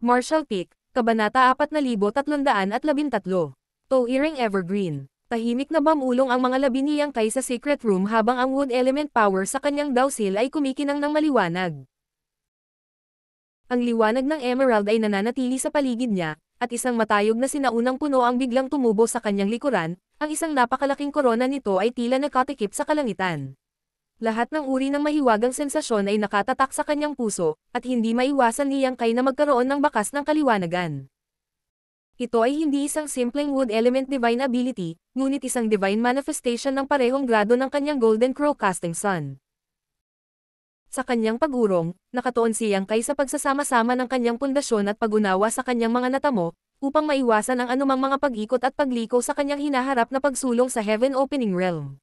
Marshall Peak, Kabanata 4313. Toe-earring Evergreen. Tahimik na bamulong ang mga labi niyang kay sa secret room habang ang wood element power sa kanyang dowsil ay kumikinang ng maliwanag. Ang liwanag ng emerald ay nananatili sa paligid niya, at isang matayog na sinaunang puno ang biglang tumubo sa kanyang likuran, ang isang napakalaking korona nito ay tila nakatikip sa kalangitan. Lahat ng uri ng mahiwagang sensasyon ay nakatatak sa kanyang puso, at hindi maiwasan ni Yang Kai na magkaroon ng bakas ng kaliwanagan. Ito ay hindi isang simpleng wood element divine ability, ngunit isang divine manifestation ng parehong grado ng kanyang Golden Crow Casting Sun. Sa kanyang pagurong, nakatuon si Yang Kai sa pagsasama-sama ng kanyang pundasyon at pagunawa sa kanyang mga natamo, upang maiwasan ang anumang mga pag-ikot at pagliko sa kanyang hinaharap na pagsulong sa Heaven Opening Realm.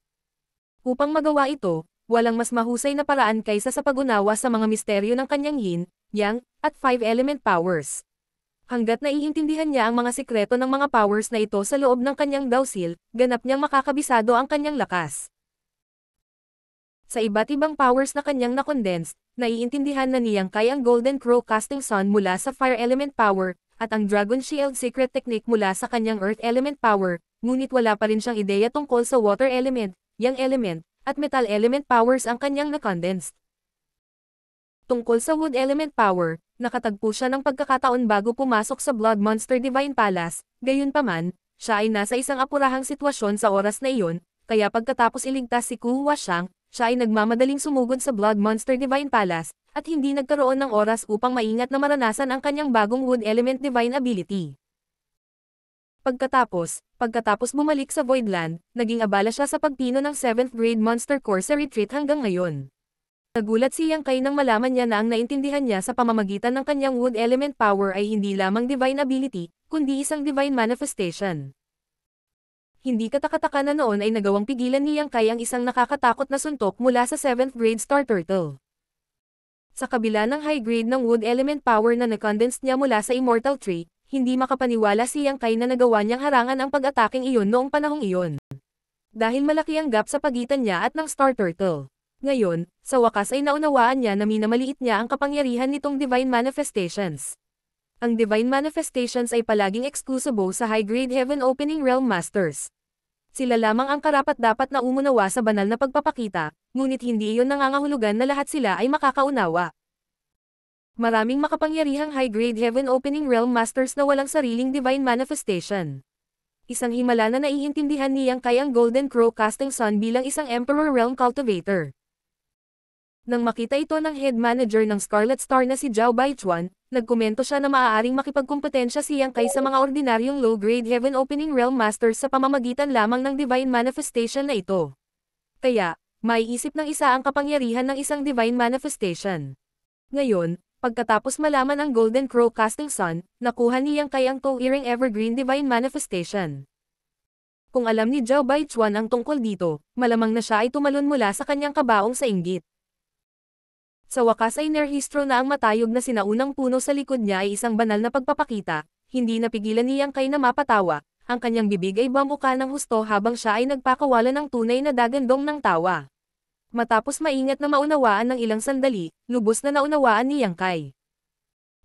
Upang magawa ito, walang mas mahusay na paraan kaysa sa pag-unawa sa mga misteryo ng kanyang yin, yang, at five element powers. Hanggat naiintindihan niya ang mga sikreto ng mga powers na ito sa loob ng kanyang dawsil, ganap niyang makakabisado ang kanyang lakas. Sa iba't ibang powers na kanyang nakondense, naiintindihan na niyang kay ang Golden Crow Casting Sun mula sa Fire Element Power, at ang Dragon Shield Secret Technique mula sa kanyang Earth Element Power, ngunit wala pa rin siyang ideya tungkol sa Water Element, Yang Element, at metal element powers ang kanyang na-condensed. Tungkol sa wood element power, nakatagpo siya ng pagkakataon bago pumasok sa Blood Monster Divine Palace, gayunpaman, siya ay nasa isang apurahang sitwasyon sa oras na iyon, kaya pagkatapos iligtas si Kuwa Shang, siya ay nagmamadaling sumugod sa Blood Monster Divine Palace, at hindi nagkaroon ng oras upang maingat na maranasan ang kanyang bagong Wood Element Divine Ability. Pagkatapos, pagkatapos bumalik sa Voidland, naging abala siya sa pagpino ng 7th grade monster course retreat hanggang ngayon. Nagulat si Yang Kai nang malaman niya na ang naintindihan niya sa pamamagitan ng kanyang wood element power ay hindi lamang divine ability, kundi isang divine manifestation. Hindi katakataka na noon ay nagawang pigilan ni Yang Kai ang isang nakakatakot na suntok mula sa 7th grade Star Turtle. Sa kabila ng high grade ng wood element power na na nakondensed niya mula sa Immortal Tree, hindi makapaniwala si Yang Kai na nagawa niyang harangan ang pag-ataking iyon noong panahong iyon. Dahil malaki ang gap sa pagitan niya at ng Star Turtle. Ngayon, sa wakas ay naunawaan niya na minamaliit niya ang kapangyarihan nitong Divine Manifestations. Ang Divine Manifestations ay palaging eksklusibo sa high-grade Heaven Opening Realm Masters. Sila lamang ang karapat-dapat na umunawa sa banal na pagpapakita, ngunit hindi iyon nangangahulugan na lahat sila ay makakaunawa maraming makapangyarihang high-grade Heaven Opening Realm Masters na walang sariling Divine Manifestation. Isang himala na naiintindihan niyang kay ang Golden Crow Casting Sun bilang isang Emperor Realm Cultivator. Nang makita ito ng head manager ng Scarlet Star na si Zhao Baichuan, nagkomento siya na maaaring makipagkumpetensya siyang kay sa mga ordinaryong low-grade Heaven Opening Realm Masters sa pamamagitan lamang ng Divine Manifestation na ito. Kaya, maiisip ng isa ang kapangyarihan ng isang Divine Manifestation. Ngayon, Pagkatapos malaman ang Golden Crow Casting Sun, nakuha niyang kay ang Toe-Earring Evergreen Divine Manifestation. Kung alam ni Zhao Bai Chuan ang tungkol dito, malamang na siya ay tumalon mula sa kanyang kabaong sa inggit. Sa wakas ay nerhistro na ang matayog na sinaunang puno sa likod niya ay isang banal na pagpapakita, hindi napigilan niyang kay na mapatawa, ang kanyang bibig ay bamuka ng husto habang siya ay nagpakawala ng tunay na dagandong ng tawa. Matapos maingat na maunawaan ng ilang sandali, lubos na naunawaan ni Yang Kai.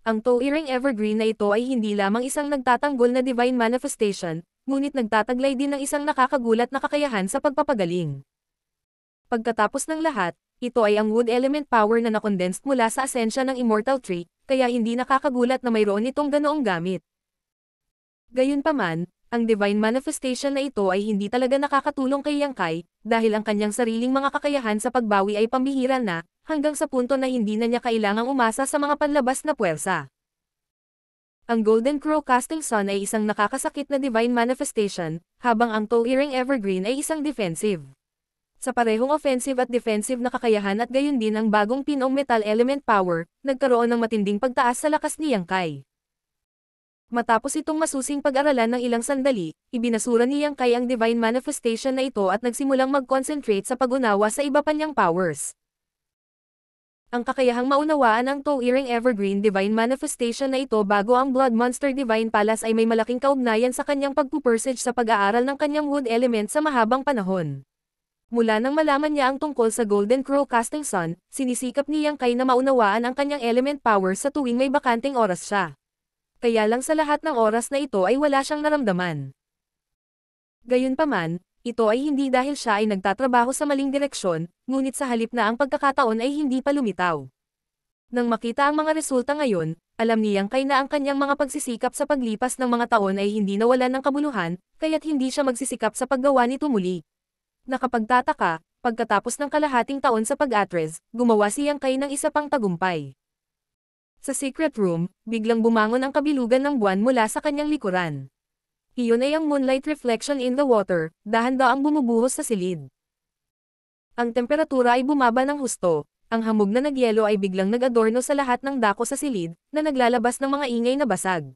Ang Toiring Evergreen na ito ay hindi lamang isang nagtatanggol na divine manifestation, ngunit nagtataglay din ng isang nakakagulat na kakayahan sa pagpapagaling. Pagkatapos ng lahat, ito ay ang wood element power na nakondensed mula sa asensya ng Immortal Tree, kaya hindi nakakagulat na mayroon itong ganoong gamit. Gayunpaman, ang divine manifestation na ito ay hindi talaga nakakatulong kay Yangkai, dahil ang kanyang sariling mga kakayahan sa pagbawi ay pambihira na, hanggang sa punto na hindi na niya kailangang umasa sa mga panlabas na puwersa. Ang Golden Crow Castle Sun ay isang nakakasakit na divine manifestation, habang ang Toe Earring Evergreen ay isang defensive. Sa parehong offensive at defensive na kakayahan at gayon din ang bagong pinong metal element power, nagkaroon ng matinding pagtaas sa lakas ni Yangkai. Matapos itong masusing pag-aralan ng ilang sandali, ibinasura ni Yang Kai ang divine manifestation na ito at nagsimulang mag-concentrate sa pag-unawa sa iba pa niyang powers. Ang kakayahang maunawaan ang toe Evergreen Divine Manifestation na ito bago ang Blood Monster Divine Palace ay may malaking kaugnayan sa kanyang pagpupursage sa pag-aaral ng kanyang wood element sa mahabang panahon. Mula nang malaman niya ang tungkol sa Golden Crow Casting Sun, sinisikap ni Yang Kai na maunawaan ang kanyang element power sa tuwing may bakanting oras siya kaya lang sa lahat ng oras na ito ay wala siyang naramdaman. Gayunpaman, ito ay hindi dahil siya ay nagtatrabaho sa maling direksyon, ngunit sa halip na ang pagkakataon ay hindi pa lumitaw. Nang makita ang mga resulta ngayon, alam niyang kay na ang kanyang mga pagsisikap sa paglipas ng mga taon ay hindi nawalan ng kabuluhan, kaya't hindi siya magsisikap sa paggawa nito muli. Nakapagtataka, pagkatapos ng kalahating taon sa pag-atres, gumawa siyang kay ng isa pang tagumpay. Sa secret room, biglang bumangon ang kabilugan ng buwan mula sa kanyang likuran. Iyon ay ang moonlight reflection in the water, dahan-daang bumubuhos sa silid. Ang temperatura ay bumaba ng husto, ang hamog na nagyelo ay biglang nag-adorno sa lahat ng dako sa silid, na naglalabas ng mga ingay na basag.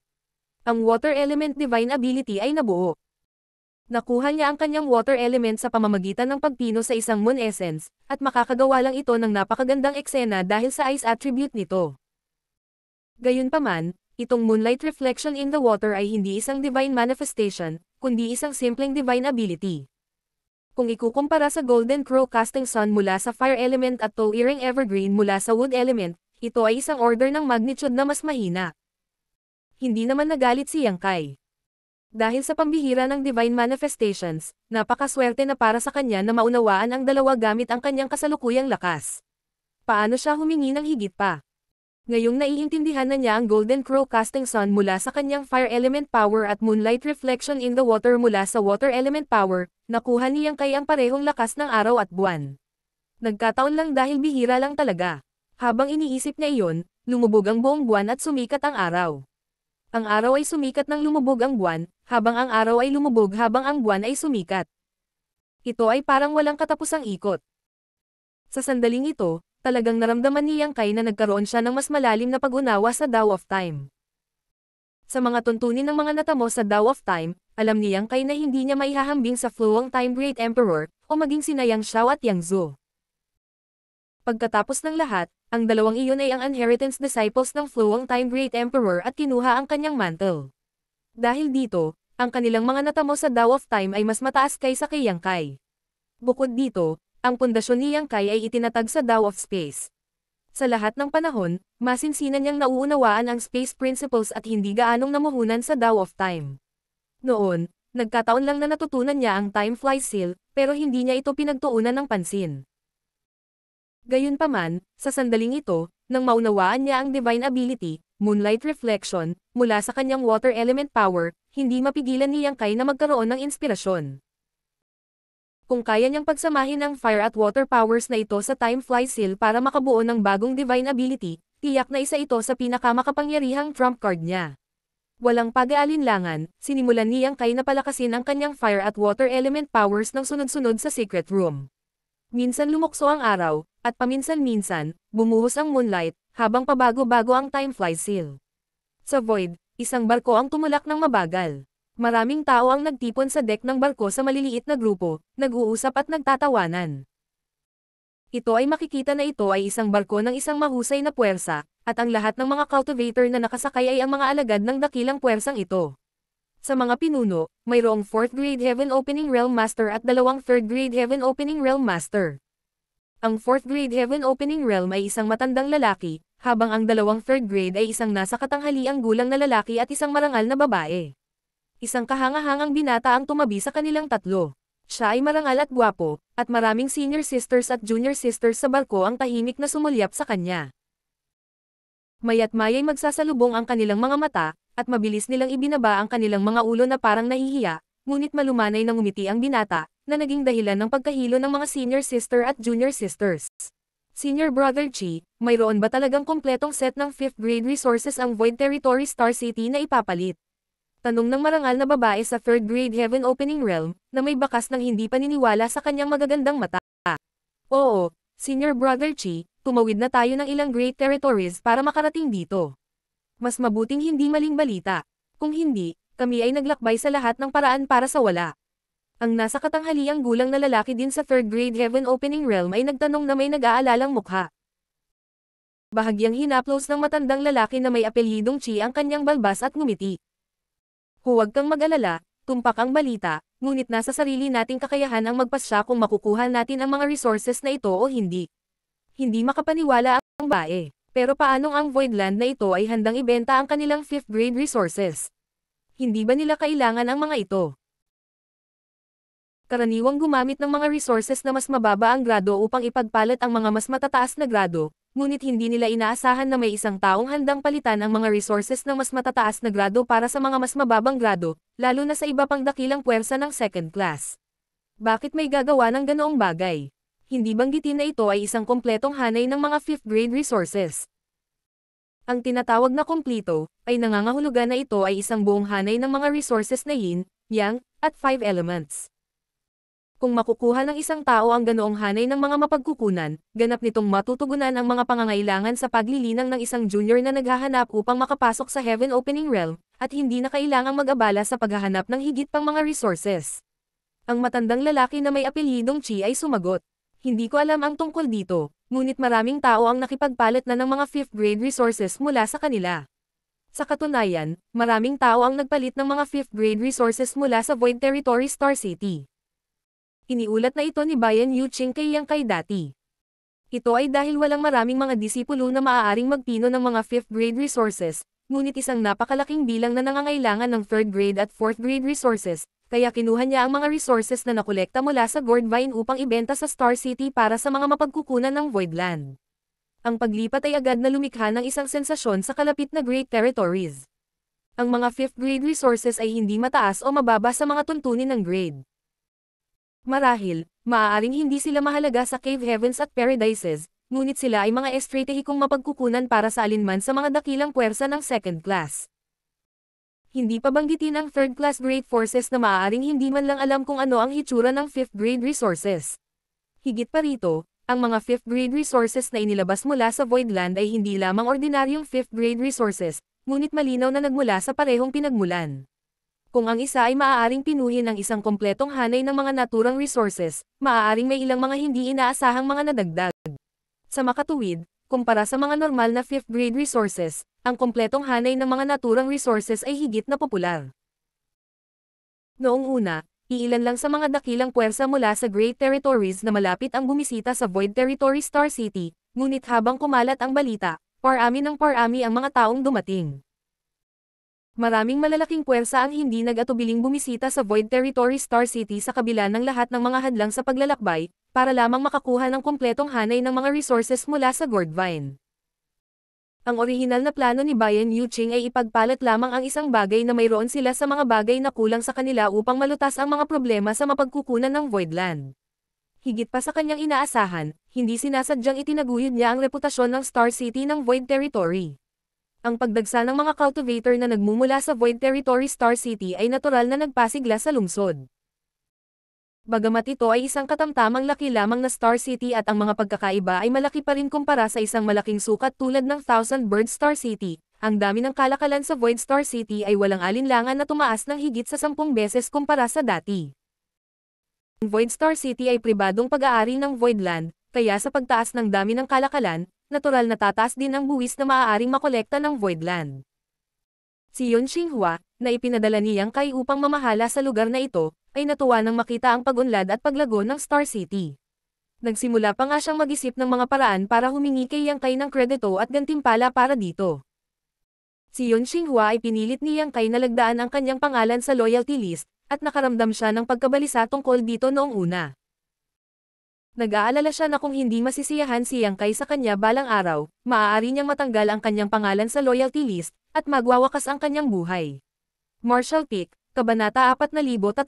Ang water element divine ability ay nabuo. Nakuha niya ang kanyang water element sa pamamagitan ng pagpino sa isang moon essence, at makakagawa lang ito ng napakagandang eksena dahil sa ice attribute nito. Gayunpaman, itong moonlight reflection in the water ay hindi isang divine manifestation, kundi isang simpleng divine ability. Kung ikukumpara sa Golden Crow Casting Sun mula sa Fire Element at Toe Earring Evergreen mula sa Wood Element, ito ay isang order ng magnitude na mas mahina. Hindi naman nagalit si Yang Kai. Dahil sa pambihira ng divine manifestations, napakaswerte na para sa kanya na maunawaan ang dalawa gamit ang kanyang kasalukuyang lakas. Paano siya humingi ng higit pa? Ngayong naiintindihan na niya ang Golden Crow Casting Sun mula sa kanyang Fire Element Power at Moonlight Reflection in the Water mula sa Water Element Power, nakuha niyang kay ang parehong lakas ng araw at buwan. Nagkataon lang dahil bihira lang talaga. Habang iniisip niya iyon, lumubog ang buong buwan at sumikat ang araw. Ang araw ay sumikat ng lumubog ang buwan, habang ang araw ay lumubog habang ang buwan ay sumikat. Ito ay parang walang katapusang ikot. Sa sandaling ito, talagang naramdaman ni Yang Kai na nagkaroon siya ng mas malalim na pag-unawa sa Dao of Time. Sa mga tuntunin ng mga natamo sa Dao of Time, alam ni Yang Kai na hindi niya maihahambing sa Fluang Time Great Emperor o maging sinayang Xiao at Yang Zhu. Pagkatapos ng lahat, ang dalawang iyon ay ang inheritance disciples ng Fluang Time Great Emperor at kinuha ang kanyang mantle. Dahil dito, ang kanilang mga natamo sa Dao of Time ay mas mataas kaysa kay Yang Kai. Bukod dito, ang pundasyon ni Yang Kai ay itinatag sa Tao of Space. Sa lahat ng panahon, masinsinan niyang nauunawaan ang space principles at hindi gaanong namuhunan sa Tao of Time. Noon, nagkataon lang na natutunan niya ang time fly seal, pero hindi niya ito pinagtuunan ng pansin. Gayunpaman, sa sandaling ito, nang maunawaan niya ang divine ability, moonlight reflection, mula sa kanyang water element power, hindi mapigilan ni Yang Kai na magkaroon ng inspirasyon kung kaya niyang pagsamahin ang fire at water powers na ito sa Time Fly Seal para makabuo ng bagong divine ability, tiyak na isa ito sa pinakamakapangyarihang trump card niya. Walang pag-aalinlangan, sinimulan niyang kay na palakasin ang kanyang fire at water element powers ng sunod-sunod sa secret room. Minsan lumukso ang araw, at paminsan-minsan, bumuhos ang moonlight, habang pabago-bago ang time fly seal. Sa void, isang barko ang tumulak ng mabagal. Maraming tao ang nagtipon sa deck ng barko sa maliliit na grupo, nag-uusap at nagtatawanan. Ito ay makikita na ito ay isang barko ng isang mahusay na puwersa, at ang lahat ng mga cultivator na nakasakay ay ang mga alagad ng dakilang puwersang ito. Sa mga pinuno, mayroong 4th grade Heaven Opening Realm Master at dalawang 3rd grade Heaven Opening Realm Master. Ang 4th grade Heaven Opening Realm ay isang matandang lalaki, habang ang dalawang 3rd grade ay isang nasa katanghaliang gulang na lalaki at isang marangal na babae. Isang kahangahangang binata ang tumabi sa kanilang tatlo. Siya ay marangal at gwapo, at maraming senior sisters at junior sisters sa barko ang tahimik na sumulyap sa kanya. Mayat maya'y ay magsasalubong ang kanilang mga mata, at mabilis nilang ibinaba ang kanilang mga ulo na parang nahihiya, ngunit malumanay na ngumiti ang binata, na naging dahilan ng pagkahilo ng mga senior sister at junior sisters. Senior Brother Chi, mayroon ba talagang kompletong set ng 5th grade resources ang Void Territory Star City na ipapalit? Tanong ng marangal na babae sa third grade heaven opening realm, na may bakas ng hindi paniniwala sa kanyang magagandang mata. Oo, Senior Brother Chi, tumawid na tayo ng ilang great territories para makarating dito. Mas mabuting hindi maling balita. Kung hindi, kami ay naglakbay sa lahat ng paraan para sa wala. Ang nasa katanghaliang gulang na lalaki din sa third grade heaven opening realm ay nagtanong na may nag-aalalang mukha. Bahagyang hinaplos ng matandang lalaki na may apelyidong Chi ang kanyang balbas at ngumiti. Huwag kang mag-alala, tumpak ang balita, ngunit nasa sarili nating kakayahan ang magpasya kung makukuha natin ang mga resources na ito o hindi. Hindi makapaniwala ang bae, pero paanong ang Voidland na ito ay handang ibenta ang kanilang 5th grade resources? Hindi ba nila kailangan ang mga ito? Karaniwang gumamit ng mga resources na mas mababa ang grado upang ipagpalit ang mga mas matataas na grado, ngunit hindi nila inaasahan na may isang taong handang palitan ang mga resources ng mas matataas na grado para sa mga mas mababang grado, lalo na sa iba pang dakilang puwersa ng second class. Bakit may gagawa ng ganoong bagay? Hindi banggitin na ito ay isang kompletong hanay ng mga fifth grade resources. Ang tinatawag na kompleto ay nangangahulugan na ito ay isang buong hanay ng mga resources na yin, yang, at five elements. Kung makukuha ng isang tao ang ganoong hanay ng mga mapagkukunan, ganap nitong matutugunan ang mga pangangailangan sa paglilinang ng isang junior na naghahanap upang makapasok sa Heaven Opening Realm, at hindi na kailangang mag-abala sa paghahanap ng higit pang mga resources. Ang matandang lalaki na may apelyidong Chi ay sumagot. Hindi ko alam ang tungkol dito, ngunit maraming tao ang nakipagpalit na ng mga 5th grade resources mula sa kanila. Sa katunayan, maraming tao ang nagpalit ng mga 5th grade resources mula sa Void Territory Star City. Iniulat na ito ni Bayan Yuching kay Yang Kai dati. Ito ay dahil walang maraming mga disipulo na maaaring magpino ng mga 5th grade resources, ngunit isang napakalaking bilang na nangangailangan ng 3rd grade at 4th grade resources, kaya kinuha niya ang mga resources na nakolekta mula sa Vine upang ibenta sa Star City para sa mga mapagkukunan ng Voidland. Ang paglipat ay agad na lumikha ng isang sensasyon sa kalapit na Great Territories. Ang mga 5th grade resources ay hindi mataas o mababa sa mga tuntunin ng grade. Marahil, maaaring hindi sila mahalaga sa Cave Heavens at Paradises, ngunit sila ay mga estratehikong mapagkukunan para sa alinman sa mga dakilang puwersa ng second class. Hindi pa banggitin ang third class great forces na maaaring hindi man lang alam kung ano ang hitsura ng fifth grade resources. Higit pa rito, ang mga fifth grade resources na inilabas mula sa Voidland ay hindi lamang ordinaryong fifth grade resources, ngunit malinaw na nagmula sa parehong pinagmulan. Kung ang isa ay maaaring pinuhin ng isang kompletong hanay ng mga naturang resources, maaaring may ilang mga hindi inaasahang mga nadagdag. Sa makatuwid, kumpara sa mga normal na fifth grade resources, ang kompletong hanay ng mga naturang resources ay higit na popular. Noong una, iilan lang sa mga dakilang puwersa mula sa Great Territories na malapit ang bumisita sa Void Territory Star City, ngunit habang kumalat ang balita, parami ng parami ang mga taong dumating. Maraming malalaking puwersa ang hindi nag-atubiling bumisita sa Void Territory Star City sa kabila ng lahat ng mga hadlang sa paglalakbay, para lamang makakuha ng kumpletong hanay ng mga resources mula sa Gordvine. Ang orihinal na plano ni Bayan Yuching ay ipagpalat lamang ang isang bagay na mayroon sila sa mga bagay na kulang sa kanila upang malutas ang mga problema sa mapagkukunan ng Voidland. Higit pa sa kanyang inaasahan, hindi sinasadyang itinaguyod niya ang reputasyon ng Star City ng Void Territory. Ang pagdagsa ng mga cultivator na nagmumula sa Void Territory Star City ay natural na nagpasigla sa lungsod. Bagamat ito ay isang katamtamang laki lamang na Star City at ang mga pagkakaiba ay malaki pa rin kumpara sa isang malaking sukat tulad ng Thousand Bird Star City, ang dami ng kalakalan sa Void Star City ay walang alinlangan na tumaas ng higit sa 10 beses kumpara sa dati. Ang Void Star City ay pribadong pag-aari ng Voidland, kaya sa pagtaas ng dami ng kalakalan, natural na tataas din ang buwis na maaaring makolekta ng Voidland. Si Yun Xinghua, na ipinadala niyang kay upang mamahala sa lugar na ito, ay natuwa nang makita ang pagunlad at paglago ng Star City. Nagsimula pa nga siyang mag-isip ng mga paraan para humingi kay Yang Kai ng kredito at gantimpala para dito. Si Yun Xinghua ay pinilit ni Yang Kai na lagdaan ang kanyang pangalan sa loyalty list, at nakaramdam siya ng pagkabalisa tungkol dito noong una. Nag-aalala siya na kung hindi masisiyahan si Yang Kai sa kanya balang araw, maaari niyang matanggal ang kanyang pangalan sa loyalty list, at magwawakas ang kanyang buhay. Marshall Peak, Kabanata 4314,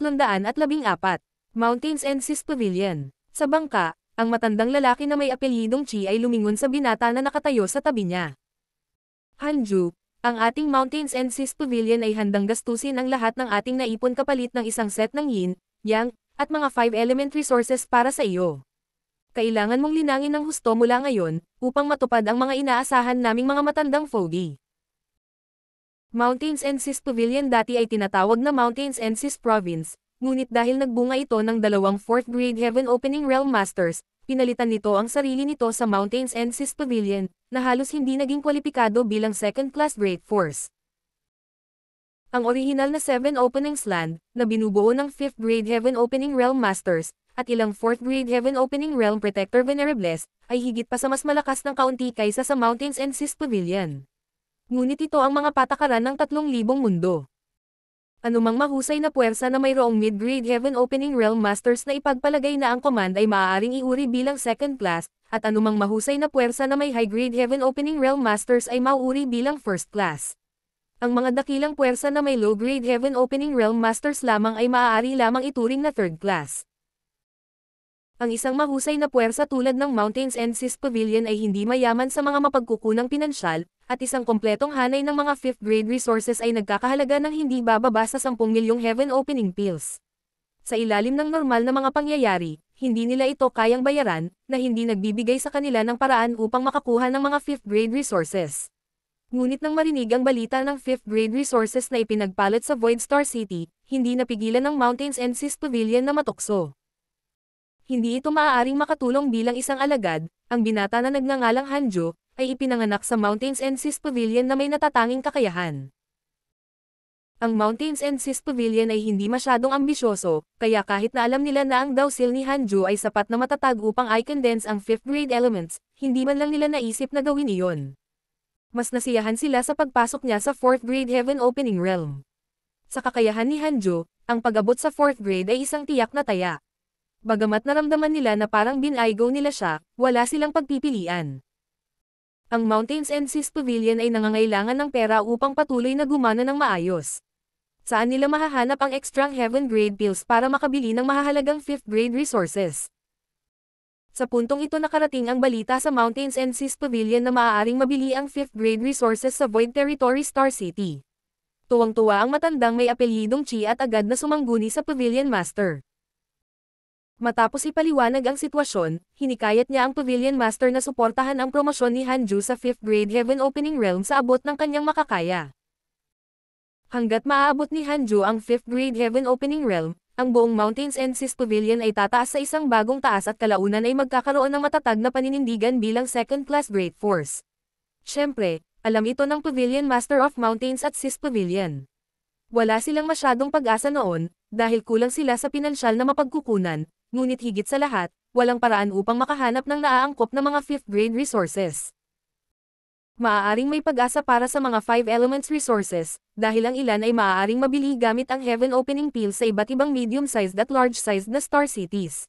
Mountains and Seas Pavilion. Sa bangka, ang matandang lalaki na may apelyidong Chi ay lumingon sa binata na nakatayo sa tabi niya. Hanju, ang ating Mountains and Seas Pavilion ay handang gastusin ang lahat ng ating naipon kapalit ng isang set ng yin, yang, at mga five element resources para sa iyo. Kailangan mong linangin ng husto mula ngayon, upang matupad ang mga inaasahan naming mga matandang fogey. Mountains and Seas Pavilion dati ay tinatawag na Mountains and Seas Province, ngunit dahil nagbunga ito ng dalawang 4th grade Heaven Opening Realm Masters, pinalitan nito ang sarili nito sa Mountains and Seas Pavilion, na halos hindi naging kwalipikado bilang second-class grade force. Ang orihinal na 7 openings land, na binubuo ng 5th grade Heaven Opening Realm Masters, at ilang 4th grade Heaven Opening Realm Protector Venerables, ay higit pa sa mas malakas ng kaunti kaysa sa Mountains and Seas Pavilion. Ngunit ito ang mga patakaran ng 3,000 mundo. Anumang mahusay na puwersa na mayroong mid-grade Heaven Opening Realm Masters na ipagpalagay na ang command ay maaaring iuri bilang second class, at anumang mahusay na puwersa na may high-grade Heaven Opening Realm Masters ay mauuri bilang first class ang mga dakilang puwersa na may low-grade Heaven Opening Realm Masters lamang ay maaari lamang ituring na third class. Ang isang mahusay na puwersa tulad ng Mountains and Seas Pavilion ay hindi mayaman sa mga mapagkukunang pinansyal, at isang kompletong hanay ng mga 5th grade resources ay nagkakahalaga ng hindi bababa sa 10 milyong Heaven Opening Pills. Sa ilalim ng normal na mga pangyayari, hindi nila ito kayang bayaran, na hindi nagbibigay sa kanila ng paraan upang makakuha ng mga 5th grade resources. Ngunit nang marinig ang balita ng 5th grade resources na ipinagpalit sa Void Star City, hindi napigilan ng Mountains and Seas Pavilion na matukso. Hindi ito maaaring makatulong bilang isang alagad, ang binata na nagngangalang Hanjo, ay ipinanganak sa Mountains and Seas Pavilion na may natatanging kakayahan. Ang Mountains and Seas Pavilion ay hindi masyadong ambisyoso, kaya kahit na alam nila na ang dawsil ni Hanjo ay sapat na matatag upang i-condense ang 5th grade elements, hindi man lang nila naisip na gawin iyon mas nasiyahan sila sa pagpasok niya sa 4th grade Heaven Opening Realm. Sa kakayahan ni Hanjo, ang pagabot sa 4th grade ay isang tiyak na taya. Bagamat naramdaman nila na parang binaygo nila siya, wala silang pagpipilian. Ang Mountains and Seas Pavilion ay nangangailangan ng pera upang patuloy na gumana ng maayos. Saan nila mahahanap ang extra heaven grade pills para makabili ng mahahalagang 5th grade resources? Sa puntong ito nakarating ang balita sa Mountains and Seas Pavilion na maaaring mabili ang 5th grade resources sa Void Territory Star City. Tuwang-tuwa ang matandang may apelyidong Chi at agad na sumangguni sa Pavilion Master. Matapos ipaliwanag ang sitwasyon, hinikayat niya ang Pavilion Master na suportahan ang promosyon ni Hanju sa 5th grade Heaven Opening Realm sa abot ng kanyang makakaya. Hanggat maaabot ni Hanju ang 5th grade Heaven Opening Realm, ang buong Mountains and Seas Pavilion ay tataas sa isang bagong taas at kalaunan ay magkakaroon ng matatag na paninindigan bilang second-class Great Force. Siyempre, alam ito ng Pavilion Master of Mountains at Seas Pavilion. Wala silang masyadong pag-asa noon, dahil kulang sila sa pinansyal na mapagkukunan, ngunit higit sa lahat, walang paraan upang makahanap ng naaangkop na mga fifth grade resources maaaring may pag-asa para sa mga 5 Elements resources, dahil ang ilan ay maaaring mabili gamit ang Heaven Opening Peel sa iba't ibang medium-sized at large-sized na star cities.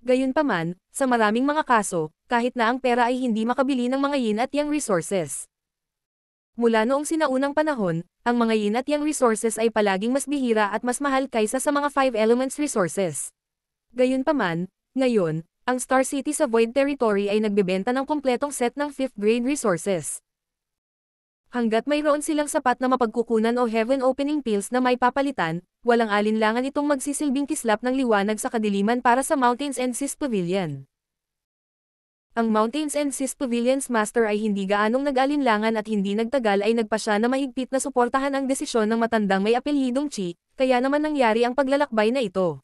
Gayunpaman, sa maraming mga kaso, kahit na ang pera ay hindi makabili ng mga yin at yang resources. Mula noong sinaunang panahon, ang mga yin at yang resources ay palaging mas bihira at mas mahal kaysa sa mga 5 Elements resources. Gayunpaman, ngayon, ang Star City sa Void Territory ay nagbebenta ng kompletong set ng 5th grade resources. Hanggat mayroon silang sapat na mapagkukunan o heaven opening pills na may papalitan, walang alinlangan itong magsisilbing kislap ng liwanag sa kadiliman para sa Mountains and Seas Pavilion. Ang Mountains and Seas Pavilions Master ay hindi gaanong nag-alinlangan at hindi nagtagal ay nagpasya na mahigpit na suportahan ang desisyon ng matandang may apelyidong Chi, kaya naman nangyari ang paglalakbay na ito.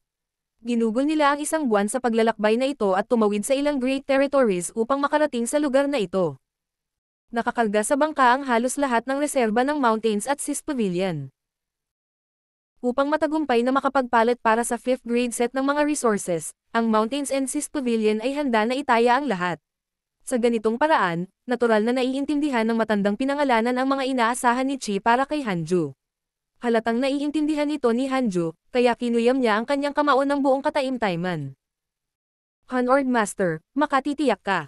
Ginugol nila ang isang buwan sa paglalakbay na ito at tumawid sa ilang Great Territories upang makarating sa lugar na ito. Nakakalga sa bangka ang halos lahat ng reserba ng mountains at sis pavilion. Upang matagumpay na makapagpalit para sa 5th grade set ng mga resources, ang Mountains and Sis Pavilion ay handa na itaya ang lahat. Sa ganitong paraan, natural na naiintindihan ng matandang pinangalanan ang mga inaasahan ni Chi para kay Hanju. Halatang naiintindihan ito ni Hanju, kaya kinuyam niya ang kanyang kamao ng buong kataimtayman. Hanord Master, makatitiyak ka.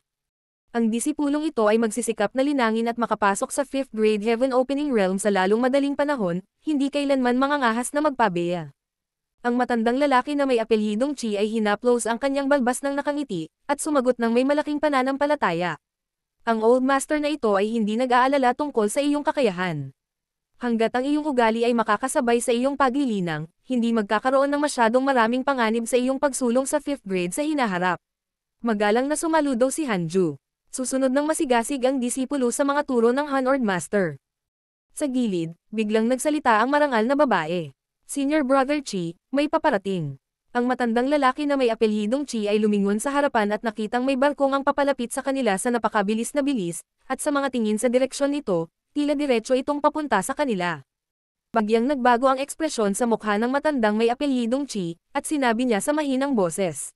Ang disipulong ito ay magsisikap na linangin at makapasok sa 5th grade Heaven Opening Realm sa lalong madaling panahon, hindi kailanman mangangahas na magpabeya. Ang matandang lalaki na may apelyidong Chi ay hinaplos ang kanyang balbas ng nakangiti, at sumagot ng may malaking pananampalataya. Ang old master na ito ay hindi nag-aalala tungkol sa iyong kakayahan. Hanggat ang iyong ugali ay makakasabay sa iyong paglilinang, hindi magkakaroon ng masyadong maraming panganib sa iyong pagsulong sa 5th grade sa hinaharap. Magalang na sumaludo si Hanju. Susunod ng masigasig ang disipulo sa mga turo ng Hanord Master. Sa gilid, biglang nagsalita ang marangal na babae. Senior Brother Chi, may paparating. Ang matandang lalaki na may apelyidong Chi ay lumingon sa harapan at nakitang may barkong ang papalapit sa kanila sa napakabilis na bilis, at sa mga tingin sa direksyon nito, tila diretso itong papunta sa kanila. Bagyang nagbago ang ekspresyon sa mukha ng matandang may apelyidong Chi, at sinabi niya sa mahinang boses.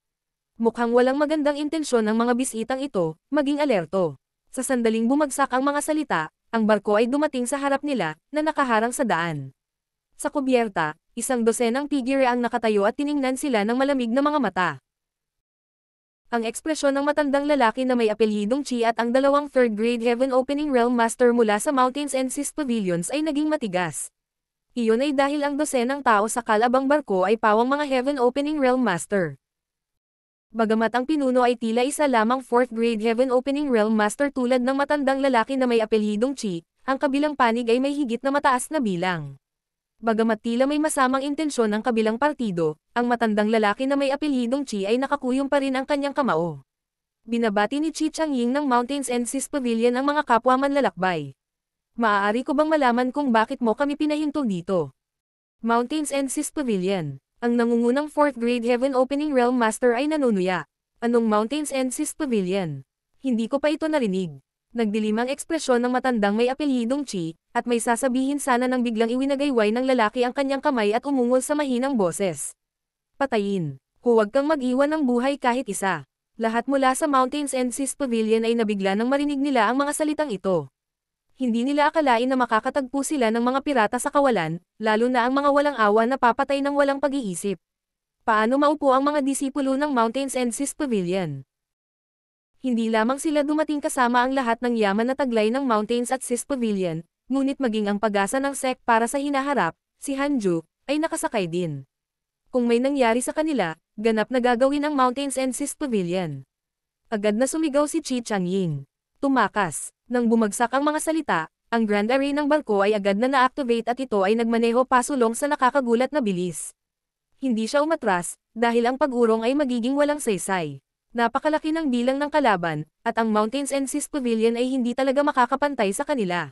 Mukhang walang magandang intensyon ang mga bisitang ito, maging alerto. Sa sandaling bumagsak ang mga salita, ang barko ay dumating sa harap nila, na nakaharang sa daan. Sa kubyerta, isang dosenang tigire ang nakatayo at tiningnan sila ng malamig na mga mata. Ang ekspresyon ng matandang lalaki na may apelyidong Chi at ang dalawang third-grade Heaven Opening Realm Master mula sa Mountains and Seas Pavilions ay naging matigas. Iyon ay dahil ang dosenang tao sa kalabang barko ay pawang mga Heaven Opening Realm Master. Bagamat ang pinuno ay tila isa lamang 4th grade Heaven Opening Realm Master tulad ng matandang lalaki na may apelyidong Chi, ang kabilang panig ay may higit na mataas na bilang. Bagamat tila may masamang intensyon ang kabilang partido, ang matandang lalaki na may apelyidong Chi ay nakakuyong pa rin ang kanyang kamao. Binabati ni Chi Chang-ying ng Mountains and Seas Pavilion ang mga kapwa manlalakbay. Maaari ko bang malaman kung bakit mo kami pinahinto dito? Mountains and Seas Pavilion, ang nangungunang 4th grade Heaven Opening Realm Master ay nanunuya. Anong Mountains and Seas Pavilion? Hindi ko pa ito narinig nagdilim ang ekspresyon ng matandang may apelyidong Chi, at may sasabihin sana nang biglang iwinagayway ng lalaki ang kanyang kamay at umungol sa mahinang boses. Patayin. Huwag kang mag-iwan ng buhay kahit isa. Lahat mula sa Mountains and Seas Pavilion ay nabigla nang marinig nila ang mga salitang ito. Hindi nila akalain na makakatagpo sila ng mga pirata sa kawalan, lalo na ang mga walang awa na papatay ng walang pag-iisip. Paano maupo ang mga disipulo ng Mountains and Seas Pavilion? hindi lamang sila dumating kasama ang lahat ng yaman na taglay ng Mountains at Sis Pavilion, ngunit maging ang pag-asa ng SEC para sa hinaharap, si Hanju, ay nakasakay din. Kung may nangyari sa kanila, ganap na gagawin ang Mountains and Sis Pavilion. Agad na sumigaw si Chi Changying. Tumakas. Nang bumagsak ang mga salita, ang Grand Array ng barko ay agad na na-activate at ito ay nagmaneho pasulong sa nakakagulat na bilis. Hindi siya umatras, dahil ang pag-urong ay magiging walang saysay. Napakalaki ng bilang ng kalaban, at ang Mountains and Seas Pavilion ay hindi talaga makakapantay sa kanila.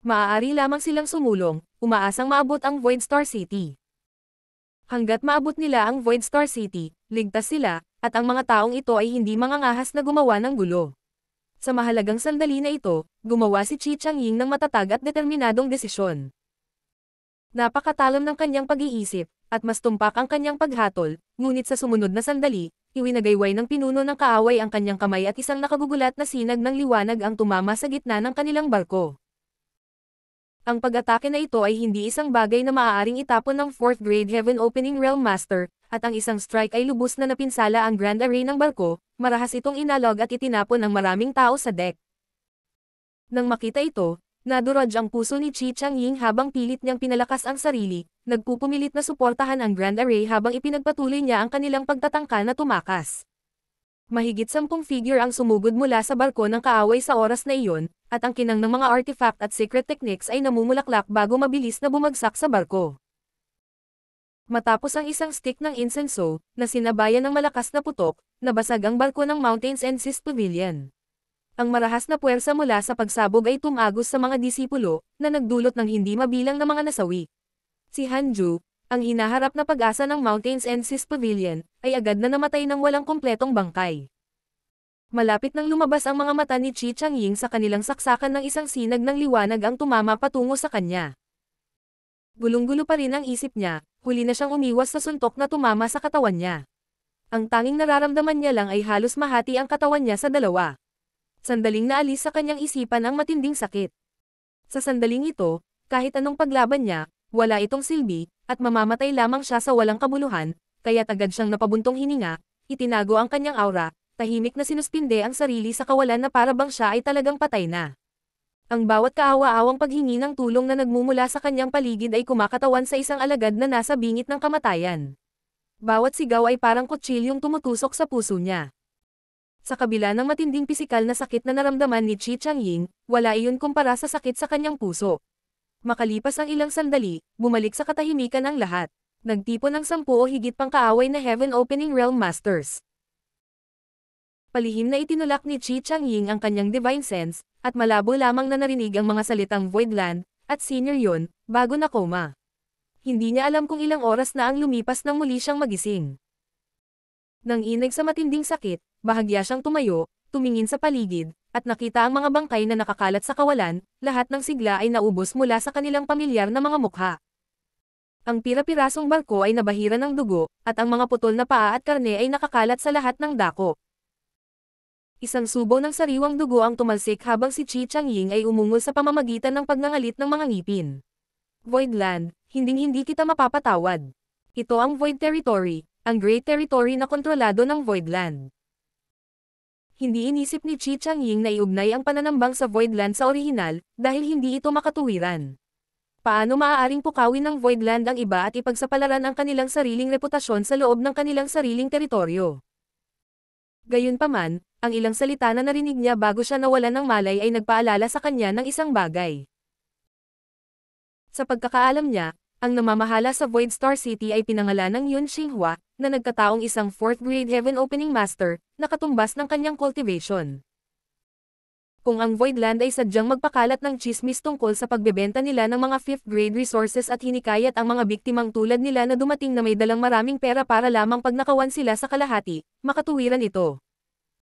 Maaari lamang silang sumulong, umaasang maabot ang Void Star City. Hanggat maabot nila ang Void Star City, ligtas sila, at ang mga taong ito ay hindi mangangahas na gumawa ng gulo. Sa mahalagang sandali na ito, gumawa si Chi Chang Ying ng matatag at determinadong desisyon. Napakatalam ng kanyang pag-iisip, at mas tumpak ang kanyang paghatol, ngunit sa sumunod na sandali, Iwinagayway ng pinuno ng kaaway ang kanyang kamay at isang nakagugulat na sinag ng liwanag ang tumama sa gitna ng kanilang barko. Ang pag-atake na ito ay hindi isang bagay na maaaring itapon ng 4th grade Heaven Opening Realm Master, at ang isang strike ay lubos na napinsala ang Grand Array ng barko, marahas itong inalog at itinapon ng maraming tao sa deck. Nang makita ito, nadurod ang puso ni Chi Chang Ying habang pilit niyang pinalakas ang sarili, nagpupumilit na suportahan ang Grand Array habang ipinagpatuloy niya ang kanilang pagtatangka na tumakas. Mahigit sampung figure ang sumugod mula sa barko ng kaaway sa oras na iyon, at ang kinang ng mga artifact at secret techniques ay namumulaklak bago mabilis na bumagsak sa barko. Matapos ang isang stick ng insenso, na sinabayan ng malakas na putok, nabasag ang barko ng Mountains and Seas Pavilion. Ang marahas na puwersa mula sa pagsabog ay tumagos sa mga disipulo, na nagdulot ng hindi mabilang na mga nasawi. Si Hanju, ang hinaharap na pag-asa ng Mountains and Seas Pavilion, ay agad na namatay ng walang kumpletong bangkay. Malapit nang lumabas ang mga mata ni Chi Changying sa kanilang saksakan ng isang sinag ng liwanag ang tumama patungo sa kanya. Gulong-gulo pa rin ang isip niya, huli na siyang umiwas sa suntok na tumama sa katawan niya. Ang tanging nararamdaman niya lang ay halos mahati ang katawan niya sa dalawa. Sandaling naalis sa kanyang isipan ang matinding sakit. Sa sandaling ito, kahit anong paglaban niya, wala itong silbi, at mamamatay lamang siya sa walang kabuluhan, kaya tagad siyang napabuntong hininga, itinago ang kanyang aura, tahimik na sinuspinde ang sarili sa kawalan na parabang siya ay talagang patay na. Ang bawat kaawa-awang paghingi ng tulong na nagmumula sa kanyang paligid ay kumakatawan sa isang alagad na nasa bingit ng kamatayan. Bawat sigaw ay parang kutsilyong tumutusok sa puso niya. Sa kabila ng matinding pisikal na sakit na naramdaman ni Chi Ying, wala iyon kumpara sa sakit sa kanyang puso. Makalipas ang ilang sandali, bumalik sa katahimikan ang lahat. Nagtipon ang sampu o higit pang kaaway na Heaven Opening Realm Masters. Palihim na itinulak ni Chi Chang Ying ang kanyang divine sense, at malabo lamang na narinig ang mga salitang Voidland, at senior Yun, bago na koma. Hindi niya alam kung ilang oras na ang lumipas nang muli siyang magising. Nang inig sa matinding sakit, bahagya siyang tumayo, tumingin sa paligid, at nakita ang mga bangkay na nakakalat sa kawalan, lahat ng sigla ay naubos mula sa kanilang pamilyar na mga mukha. Ang pira-pirasong barko ay nabahira ng dugo, at ang mga putol na paa at karne ay nakakalat sa lahat ng dako. Isang subo ng sariwang dugo ang tumalsik habang si Chi Ying ay umungol sa pamamagitan ng pagnangalit ng mga ngipin. Voidland, hinding-hindi kita mapapatawad. Ito ang Void Territory, ang Great Territory na kontrolado ng Voidland hindi inisip ni Chi Chang Ying na iugnay ang pananambang sa Voidland sa orihinal, dahil hindi ito makatuwiran. Paano maaaring pukawin ng Voidland ang iba at ipagsapalaran ang kanilang sariling reputasyon sa loob ng kanilang sariling teritoryo? Gayunpaman, ang ilang salita na narinig niya bago siya nawala ng malay ay nagpaalala sa kanya ng isang bagay. Sa pagkakaalam niya, ang namamahala sa Void Star City ay pinangalan ng Yun Xinghua, na nagkataong isang 4th grade Heaven Opening Master, na katumbas ng kanyang cultivation. Kung ang Voidland ay sadyang magpakalat ng chismis tungkol sa pagbebenta nila ng mga 5th grade resources at hinikayat ang mga biktimang tulad nila na dumating na may dalang maraming pera para lamang pag nakawan sila sa kalahati, makatuwiran ito.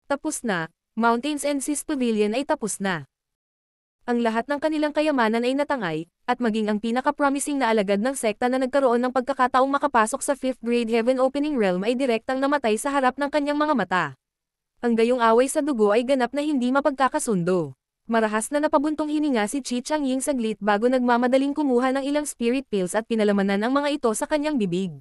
Tapos na, Mountains and Seas Pavilion ay tapos na ang lahat ng kanilang kayamanan ay natangay, at maging ang pinaka-promising na alagad ng sekta na nagkaroon ng pagkakataong makapasok sa 5th grade heaven opening realm ay direktang namatay sa harap ng kanyang mga mata. Ang gayong away sa dugo ay ganap na hindi mapagkakasundo. Marahas na napabuntong hininga si Chi Chang Ying saglit bago nagmamadaling kumuha ng ilang spirit pills at pinalamanan ang mga ito sa kanyang bibig.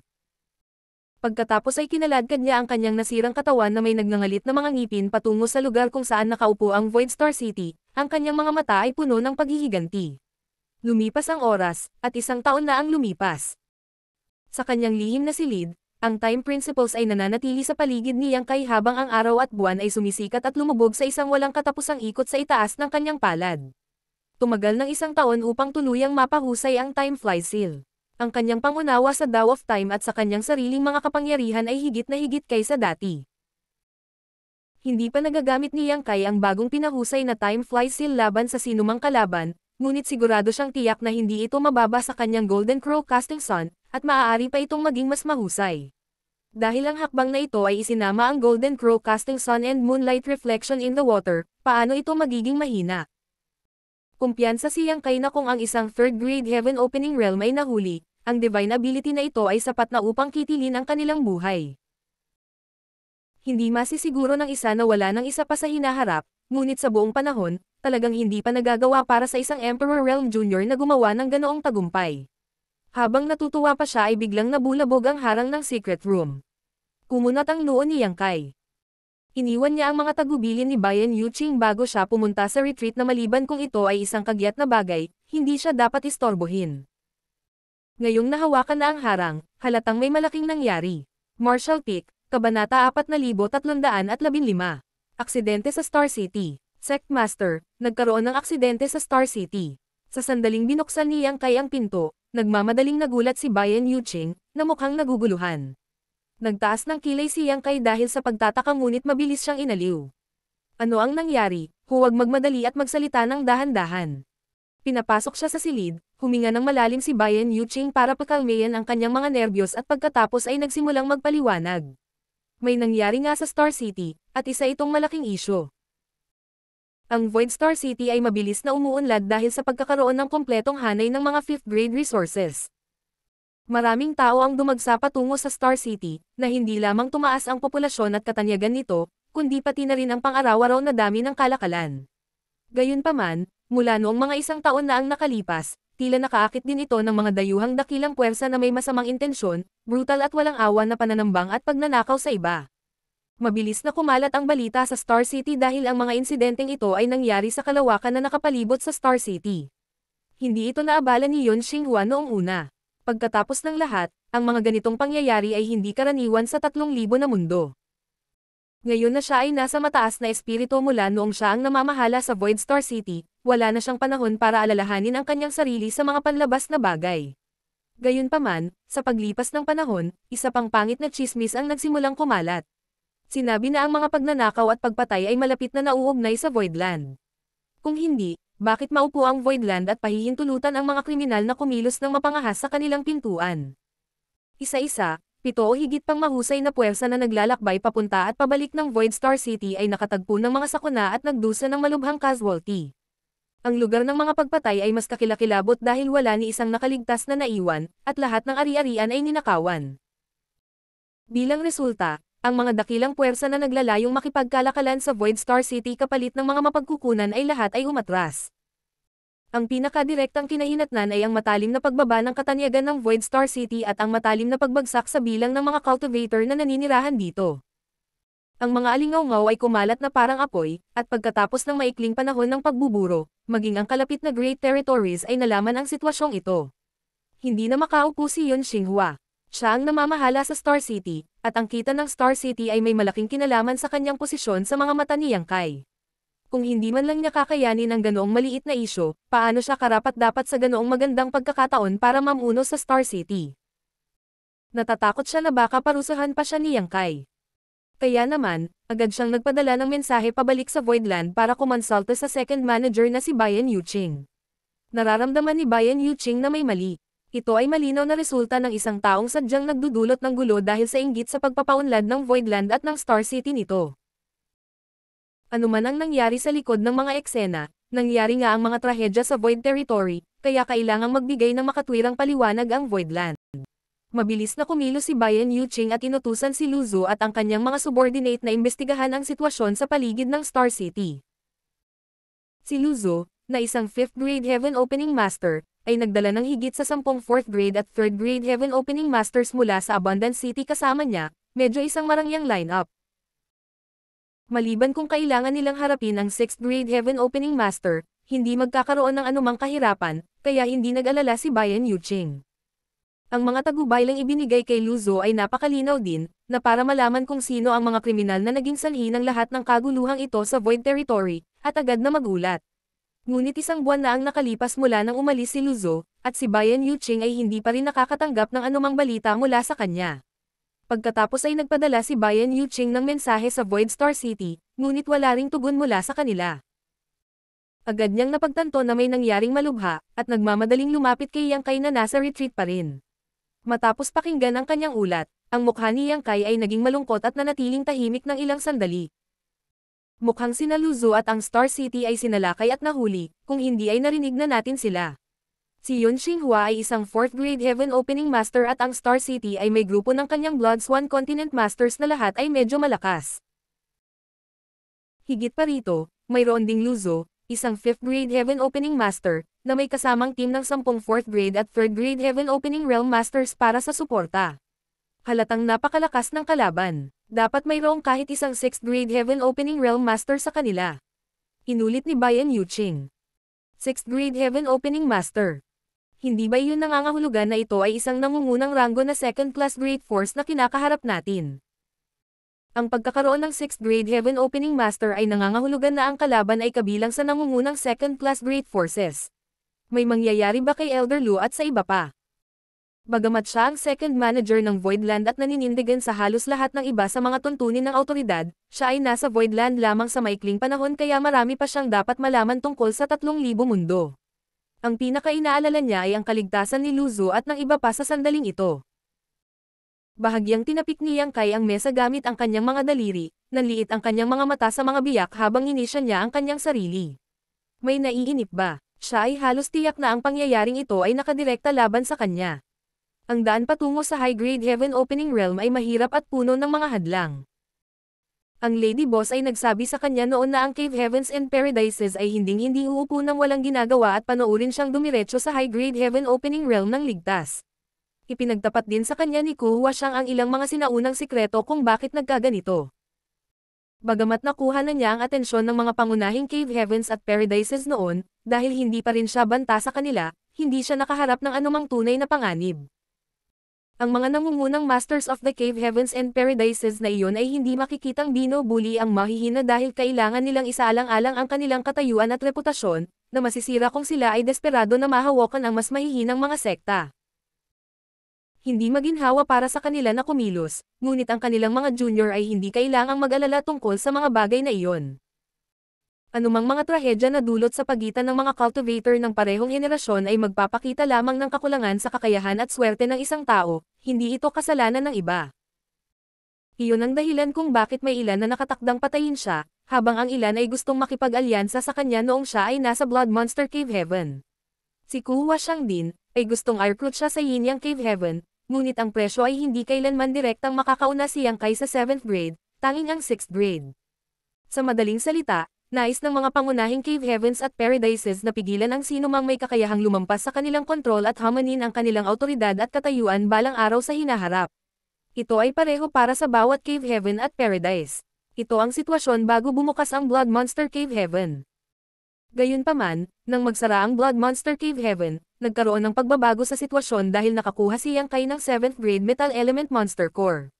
Pagkatapos ay kinaladkad niya ang kanyang nasirang katawan na may nagnangalit na mga ngipin patungo sa lugar kung saan nakaupo ang Void Star City, ang kanyang mga mata ay puno ng paghihiganti. Lumipas ang oras, at isang taon na ang lumipas. Sa kanyang lihim na silid, ang time principles ay nananatili sa paligid niyang kay habang ang araw at buwan ay sumisikat at lumubog sa isang walang katapusang ikot sa itaas ng kanyang palad. Tumagal ng isang taon upang tuluyang mapahusay ang time fly seal ang kanyang pangunawa sa Tao of Time at sa kanyang sariling mga kapangyarihan ay higit na higit kaysa dati. Hindi pa nagagamit ni Yang Kai ang bagong pinahusay na time fly seal laban sa sinumang kalaban, ngunit sigurado siyang tiyak na hindi ito mababa sa kanyang Golden Crow Casting Sun, at maaari pa itong maging mas mahusay. Dahil ang hakbang na ito ay isinama ang Golden Crow Casting Sun and Moonlight Reflection in the Water, paano ito magiging mahina? Kumpiyansa siyang kay na kung ang isang third-grade heaven opening realm ay nahuli, ang divine ability na ito ay sapat na upang kitilin ang kanilang buhay. Hindi masisiguro ng isa na wala ng isa pa sa hinaharap, ngunit sa buong panahon, talagang hindi pa nagagawa para sa isang Emperor Realm Jr. na gumawa ng ganoong tagumpay. Habang natutuwa pa siya ay biglang nabulabog ang harang ng secret room. Kumunat ang noo ni Yang Kai. Iniwan niya ang mga tagubilin ni Bayan Yuching bago siya pumunta sa retreat na maliban kung ito ay isang kagyat na bagay, hindi siya dapat istorbohin. Ngayong nahawakan na ang harang, halatang may malaking nangyari. Marshall Peak, Kabanata 4315. Aksidente sa Star City. Sect Master, nagkaroon ng aksidente sa Star City. Sa sandaling binuksan niyang kay ang pinto, nagmamadaling nagulat si Bayan Yuching, na mukhang naguguluhan. Nagtaas ng kilay si Yang Kai dahil sa pagtataka ngunit mabilis siyang inaliw. Ano ang nangyari? Huwag magmadali at magsalita ng dahan-dahan. Pinapasok siya sa silid, huminga ng malalim si Bayan Yuching para pakalmayan ang kanyang mga nerbiyos at pagkatapos ay nagsimulang magpaliwanag. May nangyari nga sa Star City, at isa itong malaking isyo. Ang Void Star City ay mabilis na umuunlad dahil sa pagkakaroon ng kompletong hanay ng mga 5th grade resources. Maraming tao ang dumagsa patungo sa Star City, na hindi lamang tumaas ang populasyon at katanyagan nito, kundi pati na rin ang pang-araw-araw na dami ng kalakalan. Gayunpaman, mula noong mga isang taon na ang nakalipas, tila nakaakit din ito ng mga dayuhang dakilang puwersa na may masamang intensyon, brutal at walang awa na pananambang at pagnanakaw sa iba. Mabilis na kumalat ang balita sa Star City dahil ang mga insidenteng ito ay nangyari sa kalawakan na nakapalibot sa Star City. Hindi ito naabala ni Yun Xinghua noong una. Pagkatapos ng lahat, ang mga ganitong pangyayari ay hindi karaniwan sa 3,000 na mundo. Ngayon na siya ay nasa mataas na espiritu mula noong siya ang namamahala sa Void Star City, wala na siyang panahon para alalahanin ang kanyang sarili sa mga panlabas na bagay. Gayunpaman, sa paglipas ng panahon, isa pang pangit na chismis ang nagsimulang kumalat. Sinabi na ang mga pagnanakaw at pagpatay ay malapit na nauugnay sa Voidland. Kung hindi, bakit maupo ang Voidland at pahihintulutan ang mga kriminal na kumilos ng mapangahas sa kanilang pintuan? Isa-isa, pito o higit pang mahusay na puwersa na naglalakbay papunta at pabalik ng Void Star City ay nakatagpo ng mga sakuna at nagdusa ng malubhang casualty. Ang lugar ng mga pagpatay ay mas kakilakilabot dahil wala ni isang nakaligtas na naiwan, at lahat ng ari-arian ay ninakawan. Bilang resulta, ang mga dakilang puwersa na naglalayong makipagkalakalan sa Void Star City kapalit ng mga mapagkukunan ay lahat ay umatras. Ang pinakadirektang kinahinatnan ay ang matalim na pagbaba ng katanyagan ng Void Star City at ang matalim na pagbagsak sa bilang ng mga cultivator na naninirahan dito. Ang mga alingaw ay kumalat na parang apoy, at pagkatapos ng maikling panahon ng pagbuburo, maging ang kalapit na Great Territories ay nalaman ang sitwasyong ito. Hindi na makaupo si Yun Xinghua. Siya ang namamahala sa Star City, at ang kita ng Star City ay may malaking kinalaman sa kanyang posisyon sa mga mata ni Yang Kai. Kung hindi man lang niya kakayanin ang ganoong maliit na isyo, paano siya karapat-dapat sa ganoong magandang pagkakataon para mamuno sa Star City? Natatakot siya na baka parusahan pa siya ni Yang Kai. Kaya naman, agad siyang nagpadala ng mensahe pabalik sa Voidland para kumonsulta sa second manager na si Bayan Yuching. Nararamdaman ni Bayan Yuching na may mali. Ito ay malinaw na resulta ng isang taong sadyang nagdudulot ng gulo dahil sa inggit sa pagpapaunlad ng Voidland at ng Star City nito. Anuman ang nangyari sa likod ng mga eksena, nangyari nga ang mga trahedya sa Void Territory, kaya kailangang magbigay ng makatwirang paliwanag ang Voidland. Mabilis na kumilo si Bayan Yuching at inutusan si Luzu at ang kanyang mga subordinate na imbestigahan ang sitwasyon sa paligid ng Star City. Si Luzu, na isang 5th grade Heaven Opening Master, ay nagdala ng higit sa 10 4th grade at 3rd grade Heaven Opening Masters mula sa Abundance City kasama niya, medyo isang marangyang lineup. Maliban kung kailangan nilang harapin ang 6th grade Heaven Opening Master, hindi magkakaroon ng anumang kahirapan, kaya hindi nag-alala si Bayan Yuching. Ang mga tagubaylang ibinigay kay Luzo ay napakalinaw din, na para malaman kung sino ang mga kriminal na naging sanhi ng lahat ng kaguluhang ito sa Void Territory, at agad na magulat. Ngunit isang buwan na ang nakalipas mula nang umalis si Luzo, at si Bayan Yuching ay hindi pa rin nakakatanggap ng anumang balita mula sa kanya. Pagkatapos ay nagpadala si Bayan Yuching ng mensahe sa Void Star City, ngunit wala ring tugon mula sa kanila. Agad niyang napagtanto na may nangyaring malubha, at nagmamadaling lumapit kay Yang Kai na nasa retreat pa rin. Matapos pakinggan ang kanyang ulat, ang mukha ni Yang Kai ay naging malungkot at nanatiling tahimik ng ilang sandali, Mukhang sina Luzu at ang Star City ay sinalakay at nahuli, kung hindi ay narinig na natin sila. Si Yun Xinghua ay isang 4th grade Heaven Opening Master at ang Star City ay may grupo ng kanyang Bloods Swan Continent Masters na lahat ay medyo malakas. Higit pa rito, mayroon ding Luzo, isang 5th grade Heaven Opening Master, na may kasamang team ng 10 4th grade at 3rd grade Heaven Opening Realm Masters para sa suporta. Halatang napakalakas ng kalaban. Dapat mayroong kahit isang 6th grade Heaven Opening Realm Master sa kanila. Inulit ni Bayan Yuching. 6th grade Heaven Opening Master. Hindi ba iyon nangangahulugan na ito ay isang nangungunang ranggo na second class grade force na kinakaharap natin? Ang pagkakaroon ng 6th grade Heaven Opening Master ay nangangahulugan na ang kalaban ay kabilang sa nangungunang second class grade forces. May mangyayari ba kay Elder Lu at sa iba pa? Bagamat siya ang second manager ng Voidland at naninindigan sa halos lahat ng iba sa mga tuntunin ng autoridad, siya ay nasa Voidland lamang sa maikling panahon kaya marami pa siyang dapat malaman tungkol sa 3,000 mundo. Ang pinaka-inaalala niya ay ang kaligtasan ni Luzu at ng iba pa sa sandaling ito. Bahagyang tinapik ni Yang Kai ang mesa gamit ang kanyang mga daliri, nanliit ang kanyang mga mata sa mga biyak habang inisya niya ang kanyang sarili. May naiinip ba? Siya ay halos tiyak na ang pangyayaring ito ay nakadirekta laban sa kanya ang daan patungo sa high-grade heaven opening realm ay mahirap at puno ng mga hadlang. Ang Lady Boss ay nagsabi sa kanya noon na ang Cave Heavens and Paradises ay hinding-hindi uupo nang walang ginagawa at panoorin siyang dumiretso sa high-grade heaven opening realm ng ligtas. Ipinagtapat din sa kanya ni Kuhwa siyang ang ilang mga sinaunang sikreto kung bakit nagkaganito. Bagamat nakuha na niya ang atensyon ng mga pangunahing Cave Heavens at Paradises noon, dahil hindi pa rin siya banta sa kanila, hindi siya nakaharap ng anumang tunay na panganib. Ang mga nangungunang Masters of the Cave Heavens and Paradises na iyon ay hindi makikitang binubuli ang mahihina dahil kailangan nilang isaalang-alang ang kanilang katayuan at reputasyon, na masisira kung sila ay desperado na mahawakan ang mas mahihinang mga sekta. Hindi maginhawa para sa kanila na kumilos, ngunit ang kanilang mga junior ay hindi kailangang mag-alala tungkol sa mga bagay na iyon anumang mga trahedya na dulot sa pagitan ng mga cultivator ng parehong henerasyon ay magpapakita lamang ng kakulangan sa kakayahan at swerte ng isang tao, hindi ito kasalanan ng iba. Iyon ang dahilan kung bakit may ilan na nakatakdang patayin siya, habang ang ilan ay gustong makipag-alyansa sa kanya noong siya ay nasa Blood Monster Cave Heaven. Si Kuwa Shang din, ay gustong aircroot siya sa Yinyang Cave Heaven, ngunit ang presyo ay hindi kailanman direktang makakauna siyang kaysa 7th grade, tanging ang 6th grade. Sa madaling salita, Nais ng mga pangunahing cave heavens at paradises na pigilan ang sino mang may kakayahang lumampas sa kanilang kontrol at hamanin ang kanilang autoridad at katayuan balang araw sa hinaharap. Ito ay pareho para sa bawat cave heaven at paradise. Ito ang sitwasyon bago bumukas ang Blood Monster Cave Heaven. Gayunpaman, nang magsara ang Blood Monster Cave Heaven, nagkaroon ng pagbabago sa sitwasyon dahil nakakuha siyang kay ng 7th grade Metal Element Monster Core.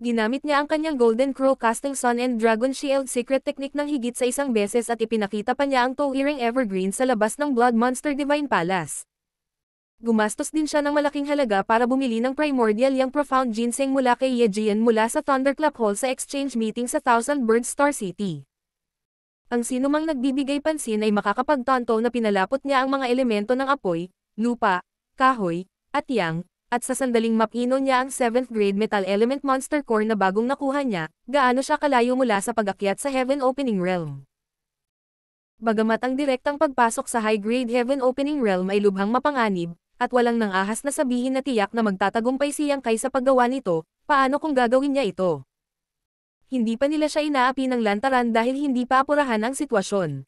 Ginamit niya ang kanyang Golden Crow Casting Sun and Dragon Shield Secret Technique ng higit sa isang beses at ipinakita pa niya ang Tohiring Evergreen sa labas ng Blood Monster Divine Palace. Gumastos din siya ng malaking halaga para bumili ng primordial Yang profound ginseng mula kay Yejian mula sa Thunderclap Hall sa exchange meeting sa Thousand Bird Star City. Ang sinumang nagbibigay pansin ay makakapagtanto na pinalapot niya ang mga elemento ng apoy, lupa, kahoy, at yang, at sa sandaling mapino niya ang 7th grade metal element monster core na bagong nakuha niya, gaano siya kalayo mula sa pag-akyat sa Heaven Opening Realm. Bagamat ang direktang pagpasok sa high-grade Heaven Opening Realm ay lubhang mapanganib, at walang nang ahas na sabihin na tiyak na magtatagumpay siyang kaysa paggawa nito, paano kung gagawin niya ito? Hindi pa nila siya inaapi ng lantaran dahil hindi pa apurahan ang sitwasyon.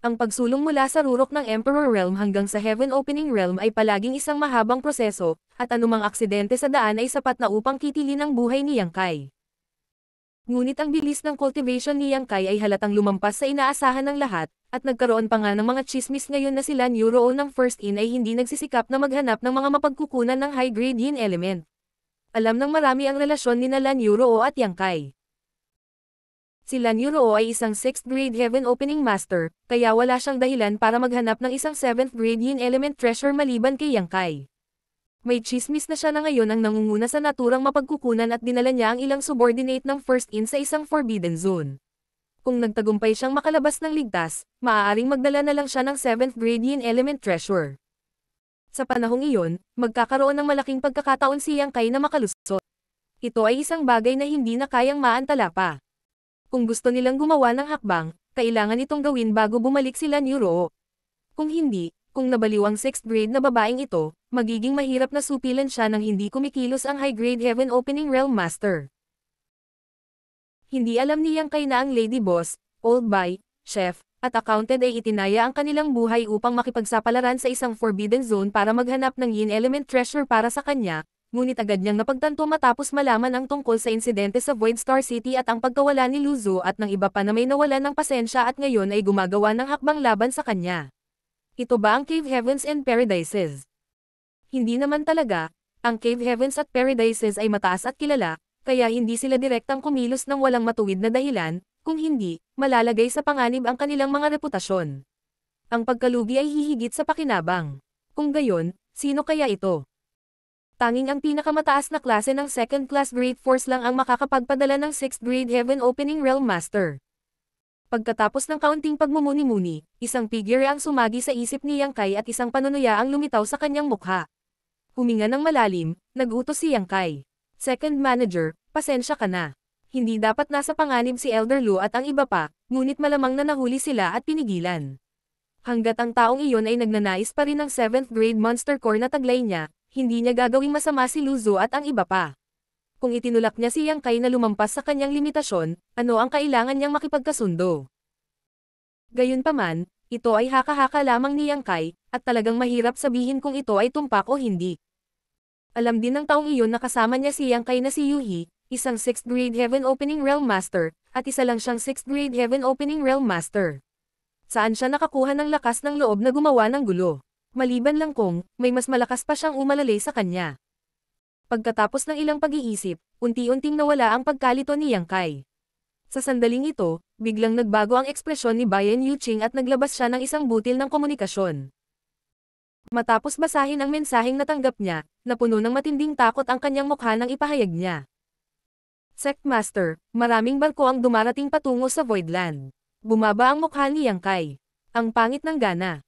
Ang pagsulong mula sa rurok ng Emperor Realm hanggang sa Heaven Opening Realm ay palaging isang mahabang proseso, at anumang aksidente sa daan ay sapat na upang kitilin ang buhay ni Yang Kai. Ngunit ang bilis ng cultivation ni Yang Kai ay halatang lumampas sa inaasahan ng lahat, at nagkaroon pa nga ng mga chismis ngayon na sila Neuro ng First In ay hindi nagsisikap na maghanap ng mga mapagkukunan ng high-grade yin element. Alam ng marami ang relasyon ni Nalan Neuro at Yang Kai. Si Lan Yuroo ay isang 6th grade Heaven Opening Master, kaya wala siyang dahilan para maghanap ng isang 7th grade Yin Element Treasure maliban kay Yang Kai. May chismis na siya na ngayon ang nangunguna sa naturang mapagkukunan at dinala niya ang ilang subordinate ng first in sa isang forbidden zone. Kung nagtagumpay siyang makalabas ng ligtas, maaaring magdala na lang siya ng 7th grade yin element treasure. Sa panahong iyon, magkakaroon ng malaking pagkakataon si Yang Kai na makalusot. Ito ay isang bagay na hindi na kayang maantala pa. Kung gusto nilang gumawa ng hakbang, kailangan itong gawin bago bumalik sila ni Roo. Kung hindi, kung nabaliw ang 6th grade na babaeng ito, magiging mahirap na supilan siya nang hindi kumikilos ang high grade heaven opening realm master. Hindi alam niyang kay na ang lady boss, old boy, chef, at accounted ay itinaya ang kanilang buhay upang makipagsapalaran sa isang forbidden zone para maghanap ng yin element treasure para sa kanya, ngunit agad niyang napagtanto matapos malaman ang tungkol sa insidente sa Void Star City at ang pagkawala ni Luzu at ng iba pa na may nawalan ng pasensya at ngayon ay gumagawa ng hakbang laban sa kanya. Ito ba ang Cave Heavens and Paradises? Hindi naman talaga, ang Cave Heavens at Paradises ay mataas at kilala, kaya hindi sila direktang kumilos ng walang matuwid na dahilan, kung hindi, malalagay sa panganib ang kanilang mga reputasyon. Ang pagkalugi ay hihigit sa pakinabang. Kung gayon, sino kaya ito? tanging ang pinakamataas na klase ng second-class grade force lang ang makakapagpadala ng 6th grade Heaven Opening Realm Master. Pagkatapos ng kaunting pagmumuni-muni, isang figure ang sumagi sa isip ni Yang Kai at isang panunuya ang lumitaw sa kanyang mukha. Huminga ng malalim, nagutos si Yang Kai. Second manager, pasensya ka na. Hindi dapat nasa panganib si Elder Lu at ang iba pa, ngunit malamang na nahuli sila at pinigilan. Hanggat ang taong iyon ay nagnanais pa rin ng 7th grade monster core na taglay niya, hindi niya gagawing masama si Luzo at ang iba pa. Kung itinulak niya si Yang Kai na lumampas sa kanyang limitasyon, ano ang kailangan niyang makipagkasundo? Gayunpaman, ito ay haka-haka lamang ni Yang Kai, at talagang mahirap sabihin kung ito ay tumpak o hindi. Alam din ng taong iyon na kasama niya si Yang Kai na si Yuhi, isang 6th grade Heaven Opening Realm Master, at isa lang siyang 6th grade Heaven Opening Realm Master. Saan siya nakakuha ng lakas ng loob na gumawa ng gulo? maliban lang kung may mas malakas pa siyang umalalay sa kanya. Pagkatapos ng ilang pag-iisip, unti-unting nawala ang pagkalito ni Yang Kai. Sa sandaling ito, biglang nagbago ang ekspresyon ni Bayan Yuching at naglabas siya ng isang butil ng komunikasyon. Matapos basahin ang mensaheng natanggap niya, napuno ng matinding takot ang kanyang mukha nang ipahayag niya. Sect Master, maraming barko ang dumarating patungo sa Voidland. Bumaba ang mukha ni Yang Kai. Ang pangit ng gana.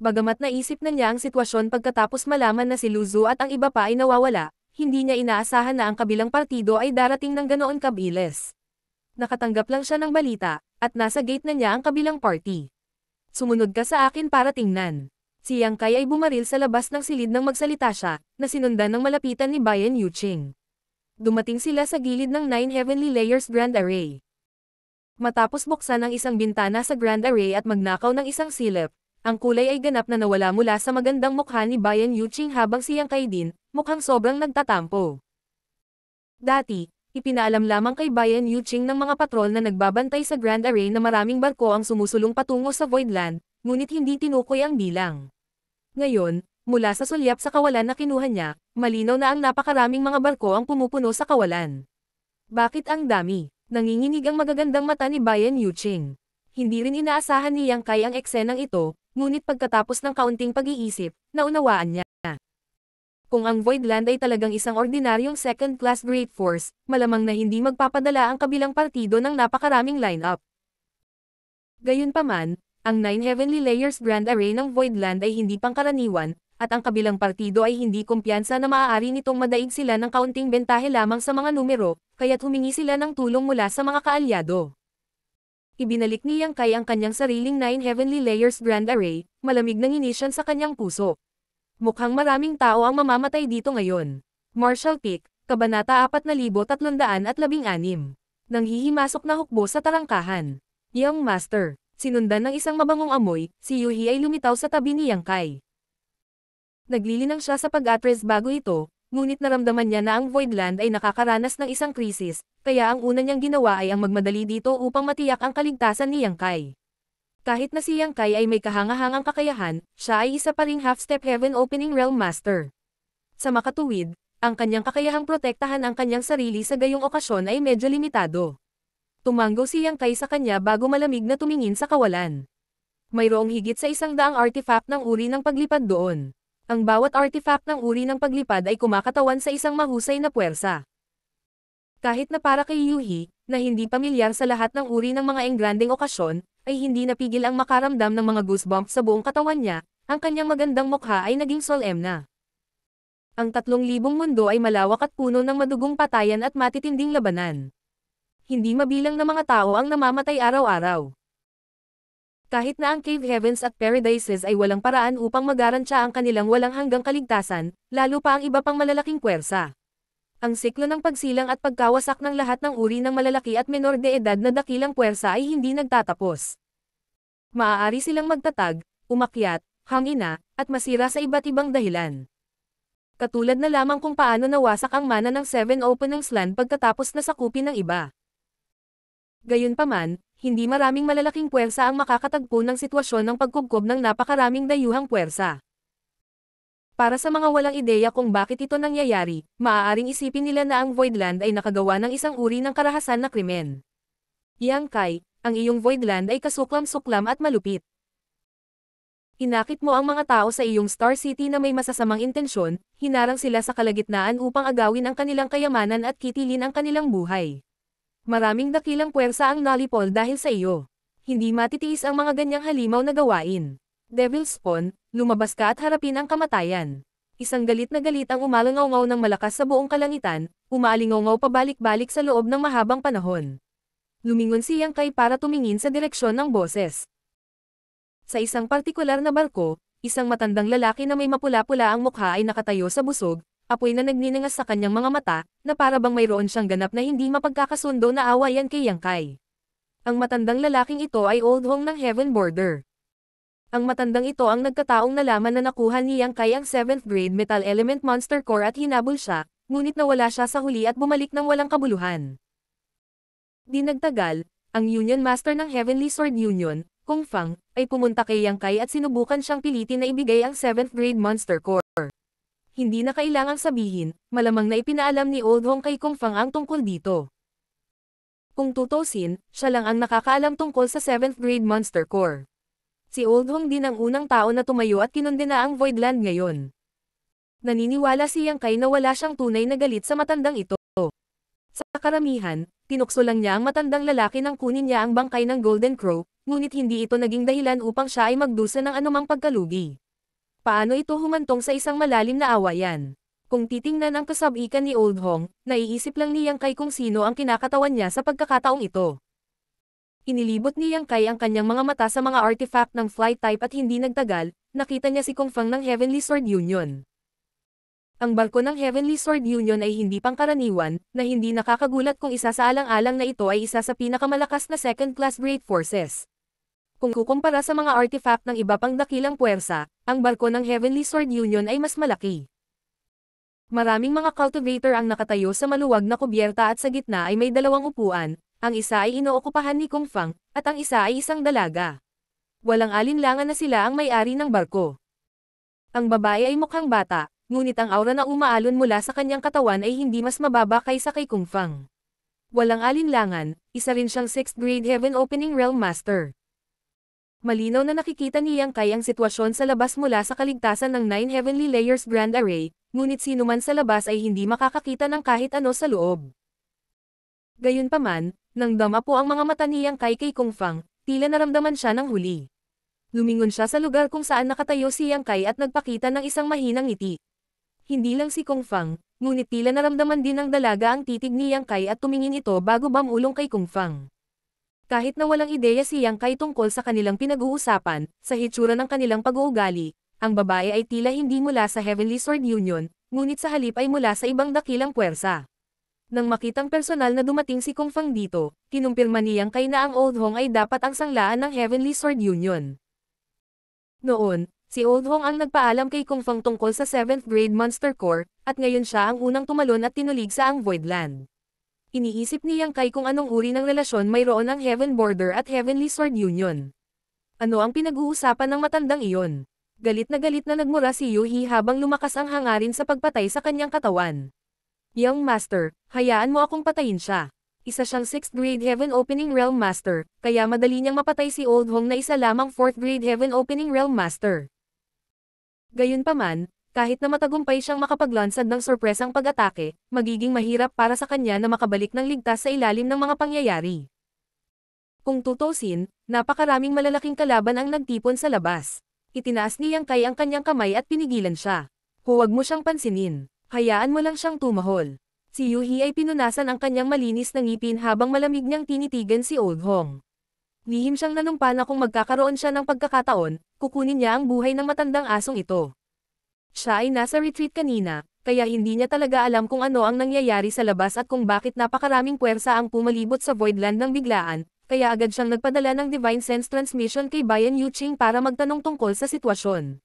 Bagamat naisip na niya ang sitwasyon pagkatapos malaman na si Luzu at ang iba pa ay nawawala, hindi niya inaasahan na ang kabilang partido ay darating ng ganoon kabilis. Nakatanggap lang siya ng balita, at nasa gate na niya ang kabilang party. Sumunod ka sa akin para tingnan. Si Yang Kai ay bumaril sa labas ng silid nang magsalita siya, na sinundan ng malapitan ni Bayan Yuching. Dumating sila sa gilid ng Nine Heavenly Layers Grand Array. Matapos buksan ang isang bintana sa Grand Array at magnakaw ng isang silip, ang kulay ay ganap na nawala mula sa magandang mukha ni Bayan Yuching habang siyang kay Din, mukhang sobrang nagtatampo. Dati, ipinaalam lamang kay Bayan Yuching ng mga patrol na nagbabantay sa Grand Array na maraming barko ang sumusulong patungo sa Voidland, ngunit hindi tinukoy ang bilang. Ngayon, mula sa sulyap sa kawalan na kinuha niya, malinaw na ang napakaraming mga barko ang pumupuno sa kawalan. Bakit ang dami? Nanginginig ang magagandang mata ni Bayan Yuching. Hindi rin inaasahan ni Yang Kai ang eksenang ito, ngunit pagkatapos ng kaunting pag-iisip, naunawaan niya. Kung ang Voidland ay talagang isang ordinaryong second-class Great Force, malamang na hindi magpapadala ang kabilang partido ng napakaraming lineup. Gayunpaman, ang Nine Heavenly Layers Grand Array ng Voidland ay hindi pangkaraniwan, at ang kabilang partido ay hindi kumpiyansa na maaari nitong madaig sila ng kaunting bentahe lamang sa mga numero, kaya't humingi sila ng tulong mula sa mga kaalyado ibinalik ni Yang Kai ang kanyang sariling Nine Heavenly Layers Grand Array, malamig na inisyan sa kanyang puso. Mukhang maraming tao ang mamamatay dito ngayon. Marshall Peak, Kabanata 4316. Nang hihimasok na hukbo sa tarangkahan. Young Master, sinundan ng isang mabangong amoy, si Yuhi ay lumitaw sa tabi ni Yang Kai. Naglilinang siya sa pag-atres bago ito, Ngunit naramdaman niya na ang Voidland ay nakakaranas ng isang krisis, kaya ang una niyang ginawa ay ang magmadali dito upang matiyak ang kaligtasan ni Yang Kai. Kahit na si Yang Kai ay may kahangahangang kakayahan, siya ay isa pa ring half-step heaven opening realm master. Sa makatuwid, ang kanyang kakayahang protektahan ang kanyang sarili sa gayong okasyon ay medyo limitado. Tumanggo si Yang Kai sa kanya bago malamig na tumingin sa kawalan. Mayroong higit sa isang daang artifact ng uri ng paglipad doon ang bawat artifact ng uri ng paglipad ay kumakatawan sa isang mahusay na puwersa. Kahit na para kay Yuhi, na hindi pamilyar sa lahat ng uri ng mga engranding okasyon, ay hindi napigil ang makaramdam ng mga goosebumps sa buong katawan niya, ang kanyang magandang mukha ay naging solemn Ang tatlong libong mundo ay malawak at puno ng madugong patayan at matitinding labanan. Hindi mabilang na mga tao ang namamatay araw-araw. Kahit na ang Cave Heavens at Paradises ay walang paraan upang magarantya ang kanilang walang hanggang kaligtasan, lalo pa ang iba pang malalaking puwersa. Ang siklo ng pagsilang at pagkawasak ng lahat ng uri ng malalaki at menor de edad na dakilang puwersa ay hindi nagtatapos. Maaari silang magtatag, umakyat, hangina, at masira sa iba't ibang dahilan. Katulad na lamang kung paano nawasak ang mana ng Seven Open ng pagkatapos na sakupin ng iba. Gayunpaman, hindi maraming malalaking puwersa ang makakatagpo ng sitwasyon ng pagkubkob ng napakaraming dayuhang puwersa. Para sa mga walang ideya kung bakit ito nangyayari, maaaring isipin nila na ang Voidland ay nakagawa ng isang uri ng karahasan na krimen. Yang Kai, ang iyong Voidland ay kasuklam-suklam at malupit. Hinakit mo ang mga tao sa iyong Star City na may masasamang intensyon, hinarang sila sa kalagitnaan upang agawin ang kanilang kayamanan at kitilin ang kanilang buhay. Maraming dakilang puwersa ang nalipol dahil sa iyo. Hindi matitiis ang mga ganyang halimaw na gawain. Devil Spawn, lumabas ka at harapin ang kamatayan. Isang galit na galit ang umalangaw ngaw ng malakas sa buong kalangitan, umaalingaw pabalik-balik sa loob ng mahabang panahon. Lumingon si Yang Kai para tumingin sa direksyon ng boses. Sa isang partikular na barko, isang matandang lalaki na may mapula-pula ang mukha ay nakatayo sa busog, apoy na nagniningas sa kanyang mga mata, na para bang mayroon siyang ganap na hindi mapagkakasundo na awayan kay Yang Kai. Ang matandang lalaking ito ay Old Hong ng Heaven Border. Ang matandang ito ang nagkataong nalaman na nakuha ni Yang Kai ang 7th grade Metal Element Monster Core at hinabol siya, ngunit nawala siya sa huli at bumalik ng walang kabuluhan. Dinagtagal, ang Union Master ng Heavenly Sword Union, Kung Fang, ay pumunta kay Yang Kai at sinubukan siyang pilitin na ibigay ang 7th grade Monster Core hindi na kailangang sabihin, malamang na ipinaalam ni Old Hong kay Kung Fang ang tungkol dito. Kung tutusin, siya lang ang nakakaalam tungkol sa 7th grade Monster Core. Si Old Hong din ang unang tao na tumayo at kinundi na ang Voidland ngayon. Naniniwala si Yang Kai na wala siyang tunay na galit sa matandang ito. Sa karamihan, tinukso lang niya ang matandang lalaki nang kunin niya ang bangkay ng Golden Crow, ngunit hindi ito naging dahilan upang siya ay magdusa ng anumang pagkalugi. Paano ito humantong sa isang malalim na awayan? Kung titingnan ang kasabikan ni Old Hong, naiisip lang ni Yang Kai kung sino ang kinakatawan niya sa pagkakataong ito. Inilibot ni Yang Kai ang kanyang mga mata sa mga artifact ng flight type at hindi nagtagal, nakita niya si Kung Fang ng Heavenly Sword Union. Ang barko ng Heavenly Sword Union ay hindi pangkaraniwan, na hindi nakakagulat kung isa sa alang-alang na ito ay isa sa pinakamalakas na second-class Great Forces. Kung kukumpara sa mga artifact ng iba pang dakilang puwersa, ang barko ng Heavenly Sword Union ay mas malaki. Maraming mga cultivator ang nakatayo sa maluwag na kubyerta at sa gitna ay may dalawang upuan, ang isa ay inookupahan ni Kung Fang, at ang isa ay isang dalaga. Walang alinlangan na sila ang may-ari ng barko. Ang babae ay mukhang bata, ngunit ang aura na umaalon mula sa kanyang katawan ay hindi mas mababa kaysa kay Kung Fang. Walang alinlangan, isa rin siyang 6th grade Heaven Opening Realm Master. Malinaw na nakikita ni Yang Kai ang sitwasyon sa labas mula sa kaligtasan ng Nine Heavenly Layers Grand Array, ngunit sino man sa labas ay hindi makakakita ng kahit ano sa loob. Gayunpaman, nang dama po ang mga mata ni Yang Kai kay Kung Fang, tila naramdaman siya ng huli. Lumingon siya sa lugar kung saan nakatayo si Yang Kai at nagpakita ng isang mahinang ngiti. Hindi lang si Kung Fang, ngunit tila naramdaman din ng dalaga ang titig ni Yang Kai at tumingin ito bago bamulong kay Kung Fang. Kahit na walang ideya si Yang Kai tungkol sa kanilang pinag-uusapan, sa hitsura ng kanilang pag-uugali, ang babae ay tila hindi mula sa Heavenly Sword Union, ngunit sa halip ay mula sa ibang dakilang puwersa. Nang makitang personal na dumating si Kung Fang dito, kinumpirma ni Yang Kai na ang Old Hong ay dapat ang sanglaan ng Heavenly Sword Union. Noon, si Old Hong ang nagpaalam kay Kung Fang tungkol sa 7th grade Monster Core, at ngayon siya ang unang tumalon at tinulig sa ang Voidland. Iniisip niyang kay kung anong uri ng relasyon mayroon ang Heaven Border at Heavenly Sword Union. Ano ang pinag-uusapan ng matandang iyon? Galit na galit na nagmura si Yuhi habang lumakas ang hangarin sa pagpatay sa kanyang katawan. Young Master, hayaan mo akong patayin siya. Isa siyang 6th grade Heaven Opening Realm Master, kaya madali niyang mapatay si Old Hong na isa lamang 4th grade Heaven Opening Realm Master. Gayunpaman, kahit na matagumpay siyang makapaglansad ng sorpresang pag-atake, magiging mahirap para sa kanya na makabalik ng ligtas sa ilalim ng mga pangyayari. Kung tutusin, napakaraming malalaking kalaban ang nagtipon sa labas. Itinaas ni Yang Kai ang kanyang kamay at pinigilan siya. Huwag mo siyang pansinin. Hayaan mo lang siyang tumahol. Si Yuhi ay pinunasan ang kanyang malinis na ngipin habang malamig niyang tinitigan si Old Hong. Lihim siyang nanumpa na kung magkakaroon siya ng pagkakataon, kukunin niya ang buhay ng matandang asong ito. Siya ay nasa retreat kanina, kaya hindi niya talaga alam kung ano ang nangyayari sa labas at kung bakit napakaraming puwersa ang pumalibot sa Voidland ng biglaan, kaya agad siyang nagpadala ng Divine Sense Transmission kay Bayan Yuching para magtanong tungkol sa sitwasyon.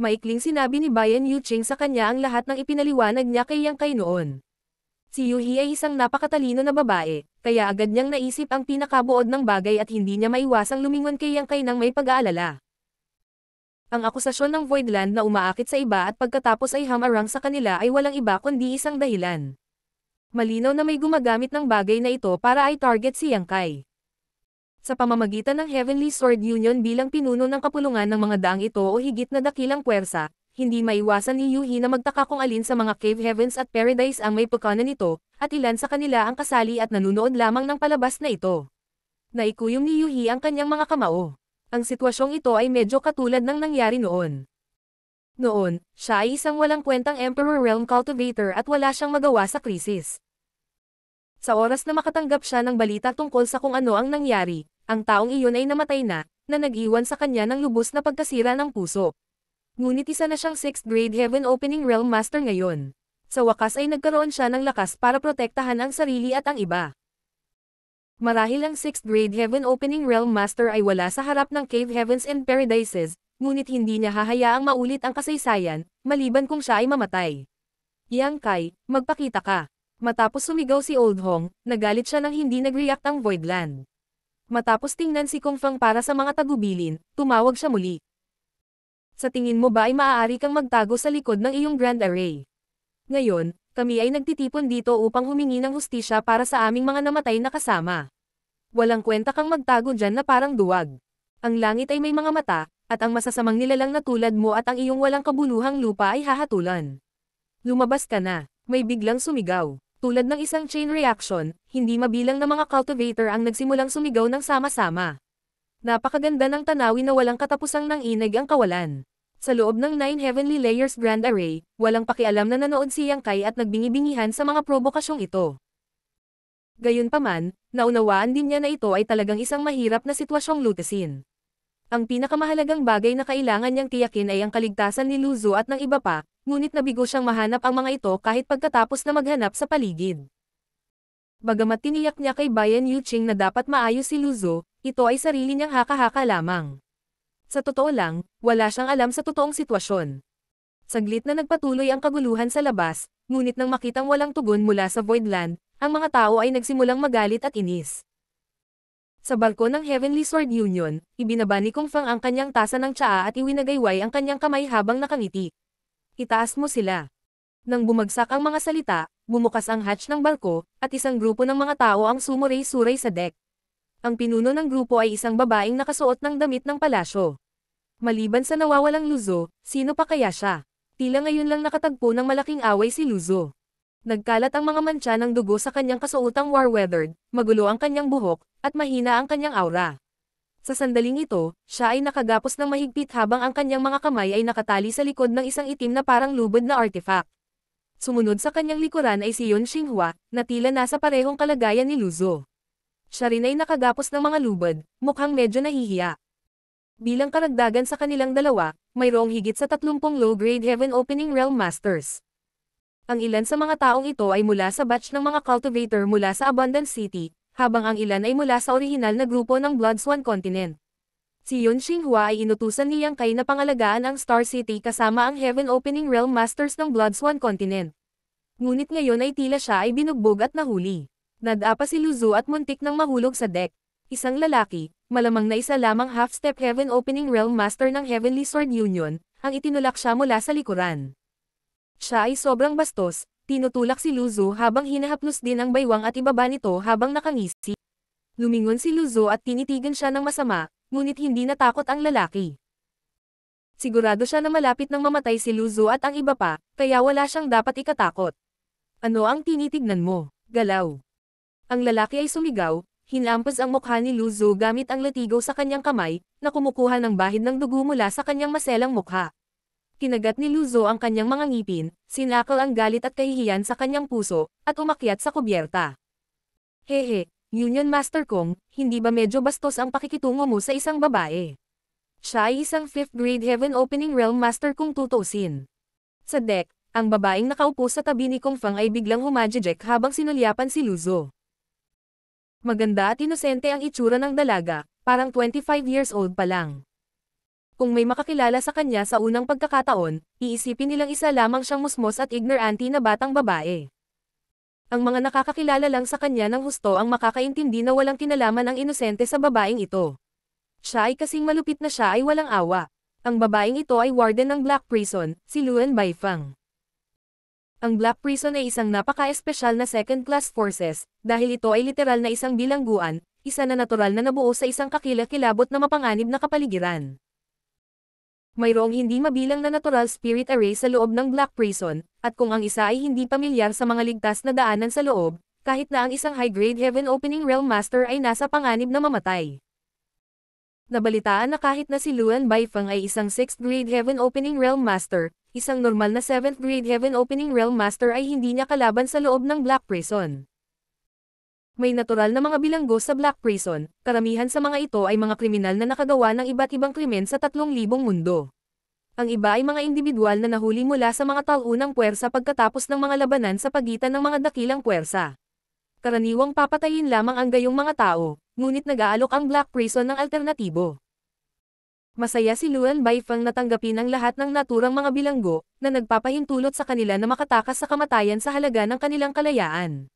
Maikling sinabi ni Bayan Yuching sa kanya ang lahat ng ipinaliwanag niya kay Yang Kai noon. Si Yuhi ay isang napakatalino na babae, kaya agad niyang naisip ang pinakabuod ng bagay at hindi niya maiwasang lumingon kay Yang Kai nang may pag-aalala. Ang akusasyon ng Voidland na umaakit sa iba at pagkatapos ay hamarang sa kanila ay walang iba kundi isang dahilan. Malinaw na may gumagamit ng bagay na ito para ay target si Yang Kai. Sa pamamagitan ng Heavenly Sword Union bilang pinuno ng kapulungan ng mga daang ito o higit na dakilang puwersa, hindi maiwasan ni Yuhi na magtaka kung alin sa mga Cave Heavens at Paradise ang may pagkana nito, at ilan sa kanila ang kasali at nanunood lamang ng palabas na ito. Naikuyom ni Yuhi ang kanyang mga kamao. Ang sitwasyong ito ay medyo katulad ng nangyari noon. Noon, siya ay isang walang kwentang Emperor Realm Cultivator at wala siyang magawa sa krisis. Sa oras na makatanggap siya ng balita tungkol sa kung ano ang nangyari, ang taong iyon ay namatay na, na nag-iwan sa kanya ng lubos na pagkasira ng puso. Ngunit isa na siyang 6th grade Heaven Opening Realm Master ngayon. Sa wakas ay nagkaroon siya ng lakas para protektahan ang sarili at ang iba. Marahil ang 6th grade Heaven Opening Realm Master ay wala sa harap ng Cave Heavens and Paradises, ngunit hindi niya hahayaang maulit ang kasaysayan, maliban kung siya ay mamatay. Yang Kai, magpakita ka. Matapos sumigaw si Old Hong, nagalit siya nang hindi nag-react ang Voidland. Matapos tingnan si Kung Fang para sa mga tagubilin, tumawag siya muli. Sa tingin mo ba ay maaari kang magtago sa likod ng iyong Grand Array? Ngayon, kami ay nagtitipon dito upang humingi ng hustisya para sa aming mga namatay na kasama. Walang kwenta kang magtago dyan na parang duwag. Ang langit ay may mga mata, at ang masasamang nilalang na tulad mo at ang iyong walang kabuluhang lupa ay hahatulan. Lumabas ka na, may biglang sumigaw. Tulad ng isang chain reaction, hindi mabilang na mga cultivator ang nagsimulang sumigaw ng sama-sama. Napakaganda ng tanawin na walang katapusang ng inig ang kawalan. Sa loob ng Nine Heavenly Layers Grand Array, walang pakialam na nanood si Yang Kai at nagbingi-bingihan sa mga probokasyong ito. Gayunpaman, naunawaan din niya na ito ay talagang isang mahirap na sitwasyong lutasin. Ang pinakamahalagang bagay na kailangan niyang tiyakin ay ang kaligtasan ni Luzu at ng iba pa, ngunit nabigo siyang mahanap ang mga ito kahit pagkatapos na maghanap sa paligid. Bagamat tiniyak niya kay Bayan Yuching na dapat maayos si Luzo, ito ay sarili niyang haka-haka lamang. Sa totoo lang, wala siyang alam sa totoong sitwasyon. Saglit na nagpatuloy ang kaguluhan sa labas, ngunit nang makitang walang tugon mula sa Voidland, ang mga tao ay nagsimulang magalit at inis. Sa balko ng Heavenly Sword Union, ibinaba ni Kung Fang ang kanyang tasa ng tsaa at iwinagayway ang kanyang kamay habang nakangiti. Itaas mo sila. Nang bumagsak ang mga salita, bumukas ang hatch ng balko, at isang grupo ng mga tao ang sumuray-suray sa deck. Ang pinuno ng grupo ay isang babaeng nakasuot ng damit ng palasyo. Maliban sa nawawalang Luzo, sino pa kaya siya? Tila ngayon lang nakatagpo ng malaking away si Luzo. Nagkalat ang mga mancha ng dugo sa kanyang kasuotang war-weathered, magulo ang kanyang buhok, at mahina ang kanyang aura. Sa sandaling ito, siya ay nakagapos ng mahigpit habang ang kanyang mga kamay ay nakatali sa likod ng isang itim na parang lubod na artifact. Sumunod sa kanyang likuran ay si Yun Xinghua, na tila nasa parehong kalagayan ni Luzo siya rin ay nakagapos ng mga lubad, mukhang medyo nahihiya. Bilang karagdagan sa kanilang dalawa, mayroong higit sa 30 low-grade Heaven Opening Realm Masters. Ang ilan sa mga taong ito ay mula sa batch ng mga cultivator mula sa Abundance City, habang ang ilan ay mula sa orihinal na grupo ng Bloodswan Continent. Si Yun Xinghua ay inutusan ni Yang Kai na pangalagaan ang Star City kasama ang Heaven Opening Realm Masters ng Bloodswan Continent. Ngunit ngayon ay tila siya ay binugbog at nahuli. Nadapa si Luzu at muntik nang mahulog sa deck. Isang lalaki, malamang na isa lamang half-step Heaven Opening Realm Master ng Heavenly Sword Union, ang itinulak siya mula sa likuran. Siya ay sobrang bastos, tinutulak si Luzu habang hinahaplos din ang baywang at ibaba nito habang nakangisi. Lumingon si Luzu at tinitigan siya ng masama, ngunit hindi natakot ang lalaki. Sigurado siya na malapit nang mamatay si Luzu at ang iba pa, kaya wala siyang dapat ikatakot. Ano ang tinitignan mo, galaw? Ang lalaki ay sumigaw, hinampas ang mukha ni Luzu gamit ang latigo sa kanyang kamay, na kumukuha ng bahid ng dugo mula sa kanyang maselang mukha. Kinagat ni Luzo ang kanyang mga ngipin, sinakal ang galit at kahihiyan sa kanyang puso, at umakyat sa kubyerta. Hehe, Union Master Kong, hindi ba medyo bastos ang pakikitungo mo sa isang babae? Siya ay isang 5th grade Heaven Opening Realm Master kung tutusin. Sa deck, ang babaeng nakaupo sa tabi ni Kong Fang ay biglang humajejek habang sinulyapan si Luzo. Maganda at inosente ang itsura ng dalaga, parang 25 years old pa lang. Kung may makakilala sa kanya sa unang pagkakataon, iisipin nilang isa lamang siyang musmos at ignorante na batang babae. Ang mga nakakakilala lang sa kanya ng husto ang makakaintindi na walang kinalaman ang inosente sa babaeng ito. Siya ay kasing malupit na siya ay walang awa. Ang babaeng ito ay warden ng Black Prison, si Luen Baifang. Ang Black Prison ay isang napaka-espesyal na second-class forces, dahil ito ay literal na isang bilangguan, isa na natural na nabuo sa isang kakilakilabot na mapanganib na kapaligiran. Mayroong hindi mabilang na natural spirit array sa loob ng Black Prison, at kung ang isa ay hindi pamilyar sa mga ligtas na daanan sa loob, kahit na ang isang high-grade Heaven Opening Realm Master ay nasa panganib na mamatay. Nabalitaan na kahit na si Luan Baifeng ay isang 6th grade Heaven Opening Realm Master, isang normal na 7th grade Heaven Opening Realm Master ay hindi niya kalaban sa loob ng Black Prison. May natural na mga bilanggo sa Black Prison, karamihan sa mga ito ay mga kriminal na nakagawa ng iba't ibang krimen sa 3,000 mundo. Ang iba ay mga individual na nahuli mula sa mga talunang puwersa pagkatapos ng mga labanan sa pagitan ng mga dakilang puwersa. Karaniwang papatayin lamang ang gayong mga tao, ngunit nag-aalok ang Black Prison ng alternatibo. Masaya si Luan Baifang natanggapin ang lahat ng naturang mga bilanggo na nagpapahintulot sa kanila na makatakas sa kamatayan sa halaga ng kanilang kalayaan.